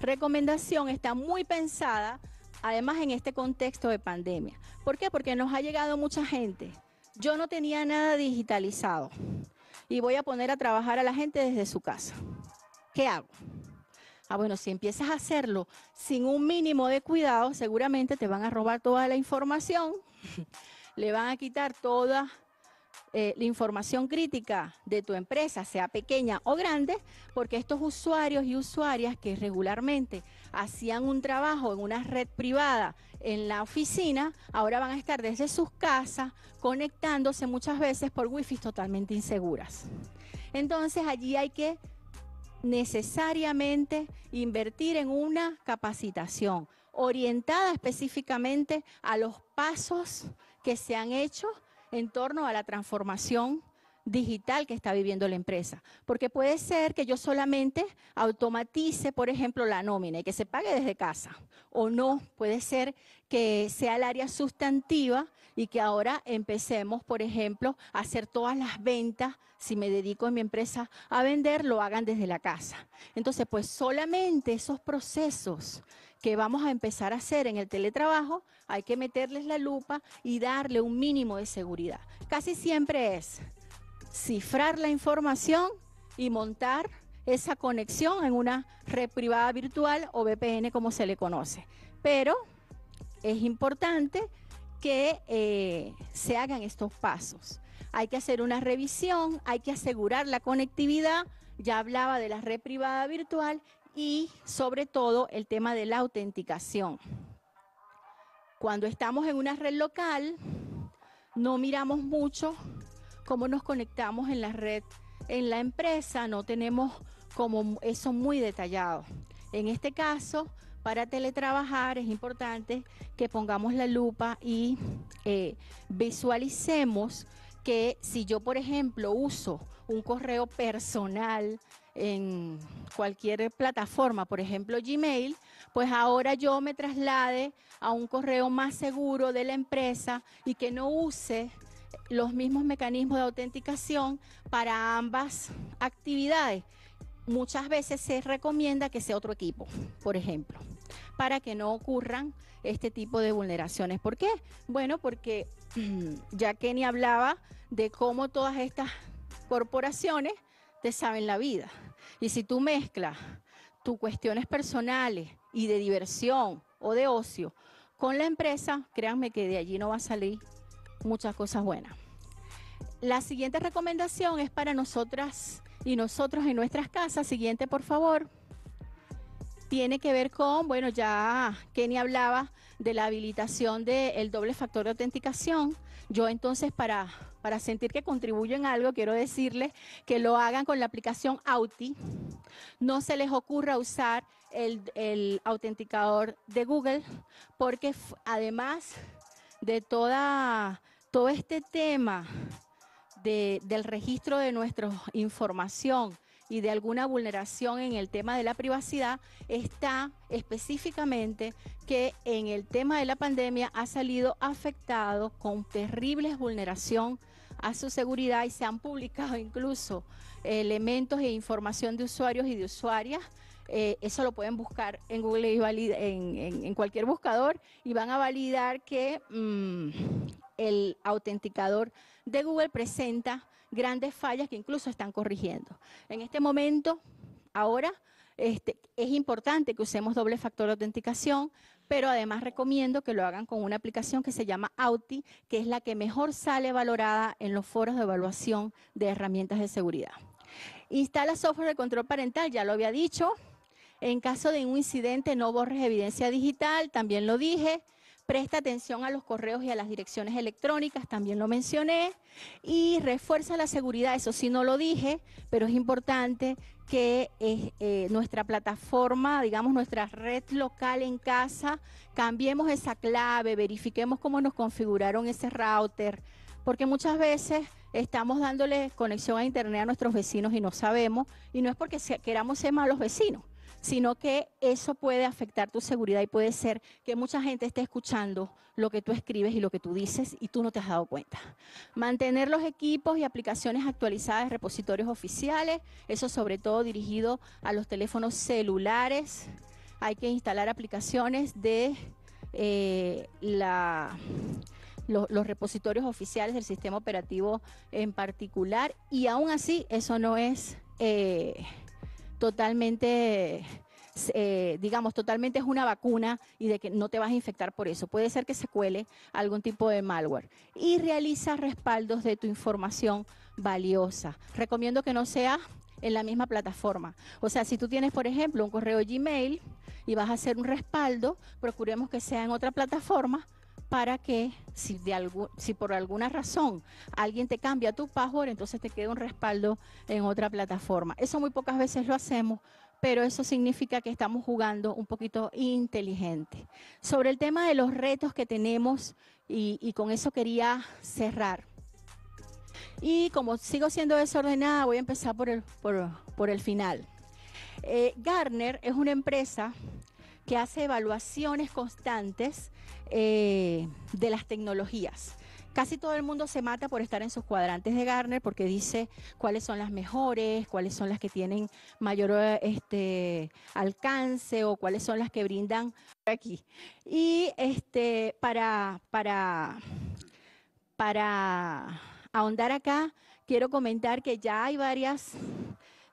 recomendación está muy pensada, además en este contexto de pandemia. ¿Por qué? Porque nos ha llegado mucha gente. Yo no tenía nada digitalizado y voy a poner a trabajar a la gente desde su casa. ¿Qué hago? Ah, bueno, si empiezas a hacerlo sin un mínimo de cuidado, seguramente te van a robar toda la información, le van a quitar toda... Eh, la información crítica de tu empresa, sea pequeña o grande, porque estos usuarios y usuarias que regularmente hacían un trabajo en una red privada en la oficina, ahora van a estar desde sus casas conectándose muchas veces por wifi totalmente inseguras. Entonces allí hay que necesariamente invertir en una capacitación orientada específicamente a los pasos que se han hecho en torno a la transformación digital que está viviendo la empresa. Porque puede ser que yo solamente automatice, por ejemplo, la nómina y que se pague desde casa. O no, puede ser que sea el área sustantiva y que ahora empecemos, por ejemplo, a hacer todas las ventas, si me dedico en mi empresa a vender, lo hagan desde la casa. Entonces, pues solamente esos procesos que vamos a empezar a hacer en el teletrabajo, hay que meterles la lupa y darle un mínimo de seguridad. Casi siempre es cifrar la información y montar esa conexión en una red privada virtual o VPN como se le conoce. Pero es importante que eh, se hagan estos pasos. Hay que hacer una revisión, hay que asegurar la conectividad. Ya hablaba de la red privada virtual y sobre todo el tema de la autenticación. Cuando estamos en una red local, no miramos mucho cómo nos conectamos en la red, en la empresa, no tenemos como eso muy detallado. En este caso, para teletrabajar es importante que pongamos la lupa y eh, visualicemos que si yo, por ejemplo, uso un correo personal en cualquier plataforma, por ejemplo Gmail, pues ahora yo me traslade a un correo más seguro de la empresa y que no use los mismos mecanismos de autenticación para ambas actividades. Muchas veces se recomienda que sea otro equipo, por ejemplo, para que no ocurran este tipo de vulneraciones. ¿Por qué? Bueno, porque ya Kenny hablaba de cómo todas estas corporaciones saben la vida. Y si tú mezclas tus cuestiones personales y de diversión o de ocio con la empresa, créanme que de allí no va a salir muchas cosas buenas. La siguiente recomendación es para nosotras y nosotros en nuestras casas. Siguiente, por favor. Tiene que ver con, bueno, ya Kenny hablaba de la habilitación del doble factor de autenticación. Yo entonces para para sentir que contribuyen algo, quiero decirles que lo hagan con la aplicación Auti. No se les ocurra usar el, autenticador de Google, porque además de toda, todo este tema del registro de nuestra información, y de alguna vulneración en el tema de la privacidad está específicamente que en el tema de la pandemia ha salido afectado con terribles vulneraciones a su seguridad y se han publicado incluso elementos e información de usuarios y de usuarias. Eh, eso lo pueden buscar en Google y en, cualquier buscador y van a validar que mm, el autenticador de Google presenta grandes fallas que incluso están corrigiendo. En este momento, ahora, este, es importante que usemos doble factor de autenticación pero además recomiendo que lo hagan con una aplicación que se llama Auti, que es la que mejor sale valorada en los foros de evaluación de herramientas de seguridad. Instala software de control parental, ya lo había dicho. En caso de un incidente, no borres evidencia digital, también lo dije. Presta atención a los correos y a las direcciones electrónicas, también lo mencioné. Y refuerza la seguridad, eso sí no lo dije, pero es importante que eh, eh, nuestra plataforma, digamos nuestra red local en casa, cambiemos esa clave, verifiquemos cómo nos configuraron ese router, porque muchas veces estamos dándole conexión a Internet a nuestros vecinos y no sabemos, y no es porque queramos ser malos vecinos sino que eso puede afectar tu seguridad y puede ser que mucha gente esté escuchando lo que tú escribes y lo que tú dices y tú no te has dado cuenta. Mantener los equipos y aplicaciones actualizadas, repositorios oficiales, eso sobre todo dirigido a los teléfonos celulares. Hay que instalar aplicaciones de eh, los, repositorios oficiales del sistema operativo en particular y aún así eso no es eh, totalmente, eh, digamos, totalmente es una vacuna y de que no te vas a infectar por eso. Puede ser que se cuele algún tipo de malware. Y realiza respaldos de tu información valiosa. Recomiendo que no sea en la misma plataforma. O sea, si tú tienes, por ejemplo, un correo Gmail y vas a hacer un respaldo, procuremos que sea en otra plataforma para que si, por alguna razón alguien te cambia tu password, entonces te quede un respaldo en otra plataforma. Eso muy pocas veces lo hacemos, pero eso significa que estamos jugando un poquito inteligente. Sobre el tema de los retos que tenemos, y, con eso quería cerrar. Y como sigo siendo desordenada, voy a empezar por el, final. Eh, Garner es una empresa que hace evaluaciones constantes eh, de las tecnologías. Casi todo el mundo se mata por estar en sus cuadrantes de Garner porque dice cuáles son las mejores, cuáles son las que tienen mayor este, alcance o cuáles son las que brindan aquí. Y este, para, para, para ahondar acá, quiero comentar que ya hay varios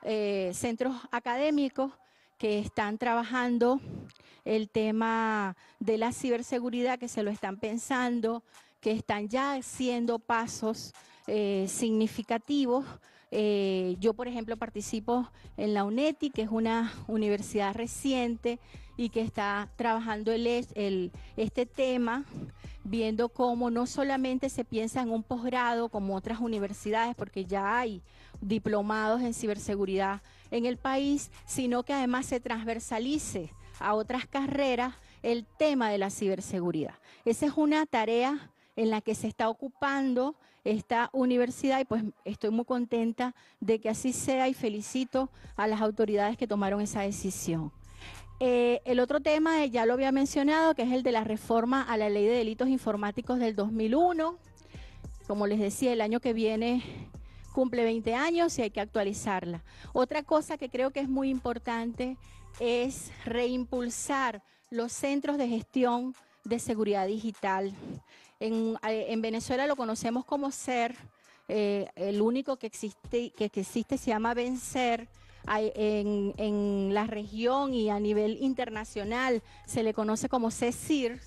eh, centros académicos que están trabajando el tema de la ciberseguridad que se lo están pensando, que están ya haciendo pasos eh, significativos. Eh, yo, por ejemplo, participo en la UNETI, que es una universidad reciente y que está trabajando este tema, viendo cómo no solamente se piensa en un posgrado como otras universidades, porque ya hay diplomados en ciberseguridad en el país, sino que además se transversalice a otras carreras el tema de la ciberseguridad. Esa es una tarea en la que se está ocupando esta universidad y pues estoy muy contenta de que así sea y felicito a las autoridades que tomaron esa decisión. Eh, el otro tema, eh, ya lo había mencionado, que es el de la reforma a la ley de delitos informáticos del 2001. Como les decía, el año que viene cumple 20 años y hay que actualizarla. Otra cosa que creo que es muy importante es reimpulsar los centros de gestión de seguridad digital. En, eh, Venezuela lo conocemos como SER, eh, el único que existe, que, existe se llama Vencer. En, en, la región y a nivel internacional se le conoce como CECIR,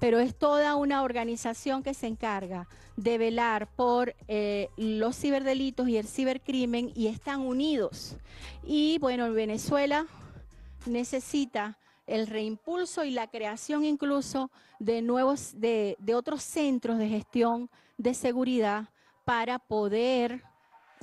pero es toda una organización que se encarga de velar por eh, los ciberdelitos y el cibercrimen y están unidos. Y bueno, en Venezuela necesita el reimpulso y la creación incluso de nuevos, de, otros centros de gestión de seguridad para poder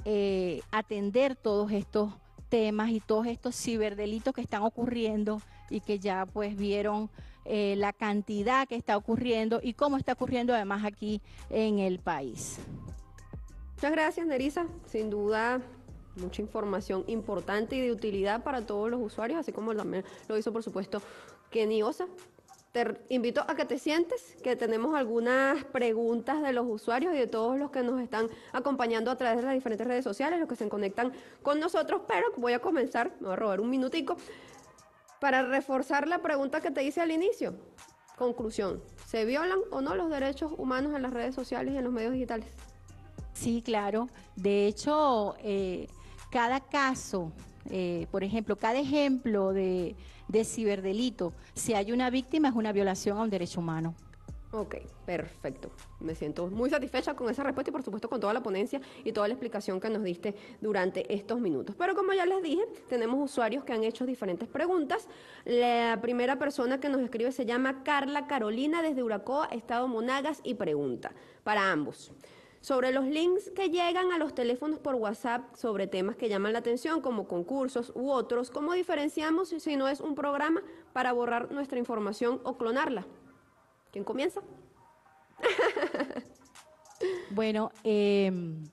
eh, atender todos estos temas y todos estos ciberdelitos que están ocurriendo y que ya pues vieron eh, la cantidad que está ocurriendo y cómo está ocurriendo además aquí en el país. Muchas gracias, Nerisa. Sin duda mucha información importante y de utilidad para todos los usuarios, así como lo hizo, por supuesto, Kenny Osa. Te invito a que te sientes, que tenemos algunas preguntas de los usuarios y de todos los que nos están acompañando a través de las diferentes redes sociales, los que se conectan con nosotros, pero voy a comenzar, me voy a robar un minutico, para reforzar la pregunta que te hice al inicio. Conclusión, ¿se violan o no los derechos humanos en las redes sociales y en los medios digitales? Sí, claro. De hecho, eh, cada caso, eh, por ejemplo, cada ejemplo de, de ciberdelito, si hay una víctima es una violación a un derecho humano. Ok, perfecto. Me siento muy satisfecha con esa respuesta y por supuesto con toda la ponencia y toda la explicación que nos diste durante estos minutos. Pero como ya les dije, tenemos usuarios que han hecho diferentes preguntas. La primera persona que nos escribe se llama Carla Carolina desde Uracoa, Estado Monagas y pregunta para ambos sobre los links que llegan a los teléfonos por WhatsApp sobre temas que llaman la atención como concursos u otros, ¿cómo diferenciamos si no es un programa para borrar nuestra información o clonarla? ¿Quién comienza? bueno, em,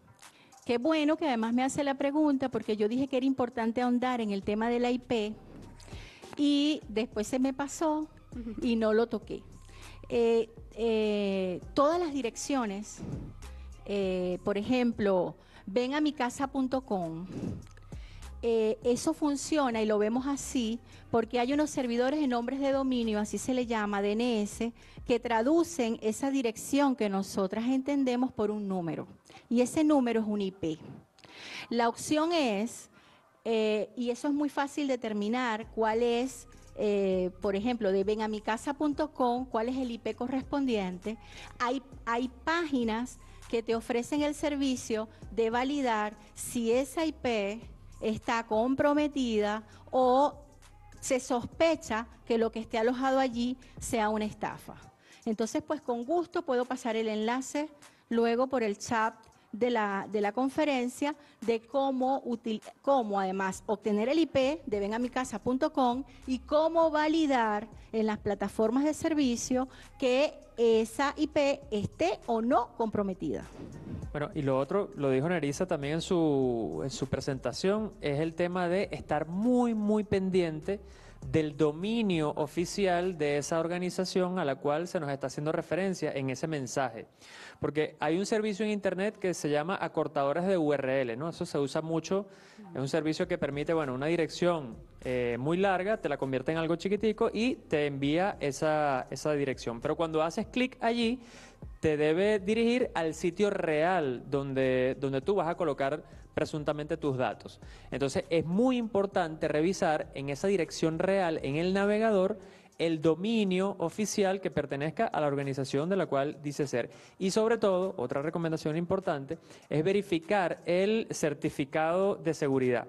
qué bueno que además me hace la pregunta porque yo dije que era importante ahondar en el tema de la IP y después se me pasó y no lo toqué. Eh, eh, todas las direcciones eh, por ejemplo, venamicasa.com eh, eso funciona y lo vemos así porque hay unos servidores de nombres de dominio, así se le llama, DNS, que traducen esa dirección que nosotras entendemos por un número. Y ese número es un IP. La opción es, eh, y eso es muy fácil determinar, cuál es por ejemplo, de venamicasa.com, cuál es el IP correspondiente. Hay, hay páginas que te ofrecen el servicio de validar si esa IP está comprometida o se sospecha que lo que esté alojado allí sea una estafa. Entonces, pues con gusto puedo pasar el enlace luego por el chat de la, de la conferencia de cómo, cómo además obtener el IP de venamicasa.com y cómo validar en las plataformas de servicio que esa IP esté o no comprometida. Bueno, y lo otro, lo dijo Nerissa también en su, en su presentación, es el tema de estar muy, muy pendiente del dominio oficial de esa organización a la cual se nos está haciendo referencia en ese mensaje. Porque hay un servicio en Internet que se llama acortadores de URL, ¿no? Eso se usa mucho. Es un servicio que permite, bueno, una dirección eh, muy larga, te la convierte en algo chiquitico y te envía esa, esa dirección. Pero cuando haces clic allí, te debe dirigir al sitio real donde, donde tú vas a colocar presuntamente tus datos. Entonces es muy importante revisar en esa dirección real, en el navegador, el dominio oficial que pertenezca a la organización de la cual dice ser. Y sobre todo, otra recomendación importante, es verificar el certificado de seguridad.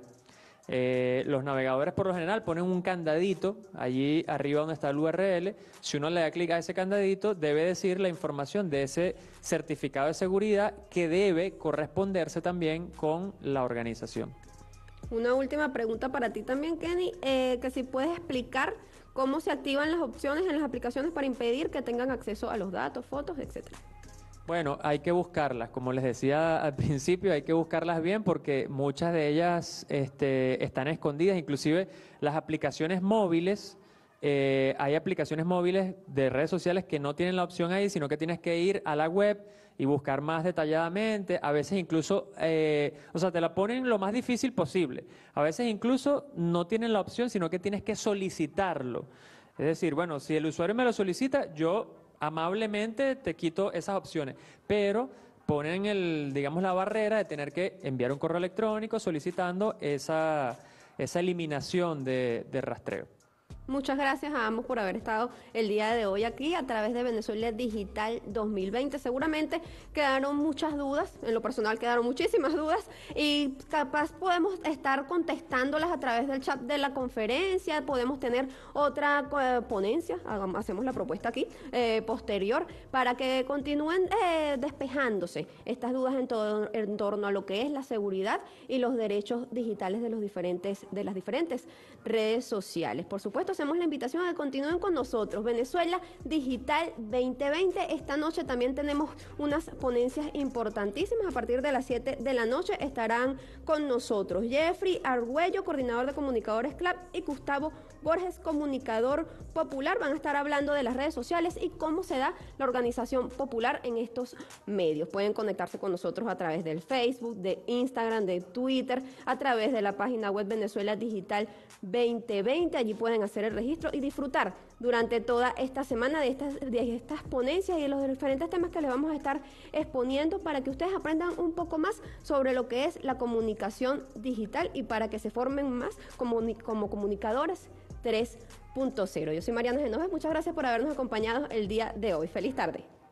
Eh, los navegadores por lo general ponen un candadito allí arriba donde está el URL. Si uno le da clic a ese candadito, debe decir la información de ese certificado de seguridad que debe corresponderse también con la organización. Una última pregunta para ti también, Kenny, eh, que si puedes explicar cómo se activan las opciones en las aplicaciones para impedir que tengan acceso a los datos, fotos, etcétera. Bueno, hay que buscarlas, como les decía al principio, hay que buscarlas bien porque muchas de ellas este, están escondidas, inclusive las aplicaciones móviles, eh, hay aplicaciones móviles de redes sociales que no tienen la opción ahí, sino que tienes que ir a la web, y buscar más detalladamente. A veces incluso, eh, o sea, te la ponen lo más difícil posible. A veces incluso no tienen la opción, sino que tienes que solicitarlo. Es decir, bueno, si el usuario me lo solicita, yo amablemente te quito esas opciones. Pero ponen el, digamos, la barrera de tener que enviar un correo electrónico solicitando esa, esa eliminación de rastreo. Muchas gracias a ambos por haber estado el día de hoy aquí a través de Venezuela Digital 2020. Seguramente quedaron muchas dudas, en lo personal quedaron muchísimas dudas y capaz podemos estar contestándolas a través del chat de la conferencia, podemos tener otra eh, ponencia, hacemos la propuesta aquí eh, posterior para que continúen eh, despejándose estas dudas en, todo, en torno a lo que es la seguridad y los derechos digitales de, los diferentes, de las diferentes redes sociales. Por supuesto, hacemos la invitación a que continúen con nosotros. Venezuela Digital 2020. Esta noche también tenemos unas ponencias importantísimas. A partir de las 7 de la noche estarán con nosotros Jeffrey Arguello coordinador de comunicadores Club y Gustavo Borges, comunicador popular. Van a estar hablando de las redes sociales y cómo se da la organización popular en estos medios. Pueden conectarse con nosotros a través del Facebook, de Instagram, de Twitter, a través de la página web Venezuela Digital 2020. Allí pueden hacer el registro y disfrutar durante toda esta semana de estas, estas ponencias y de los diferentes temas que les vamos a estar exponiendo para que ustedes aprendan un poco más sobre lo que es la comunicación digital y para que se formen más como como comunicadores 3.0. Yo soy Mariana Genoves, muchas gracias por habernos acompañado el día de hoy. Feliz tarde.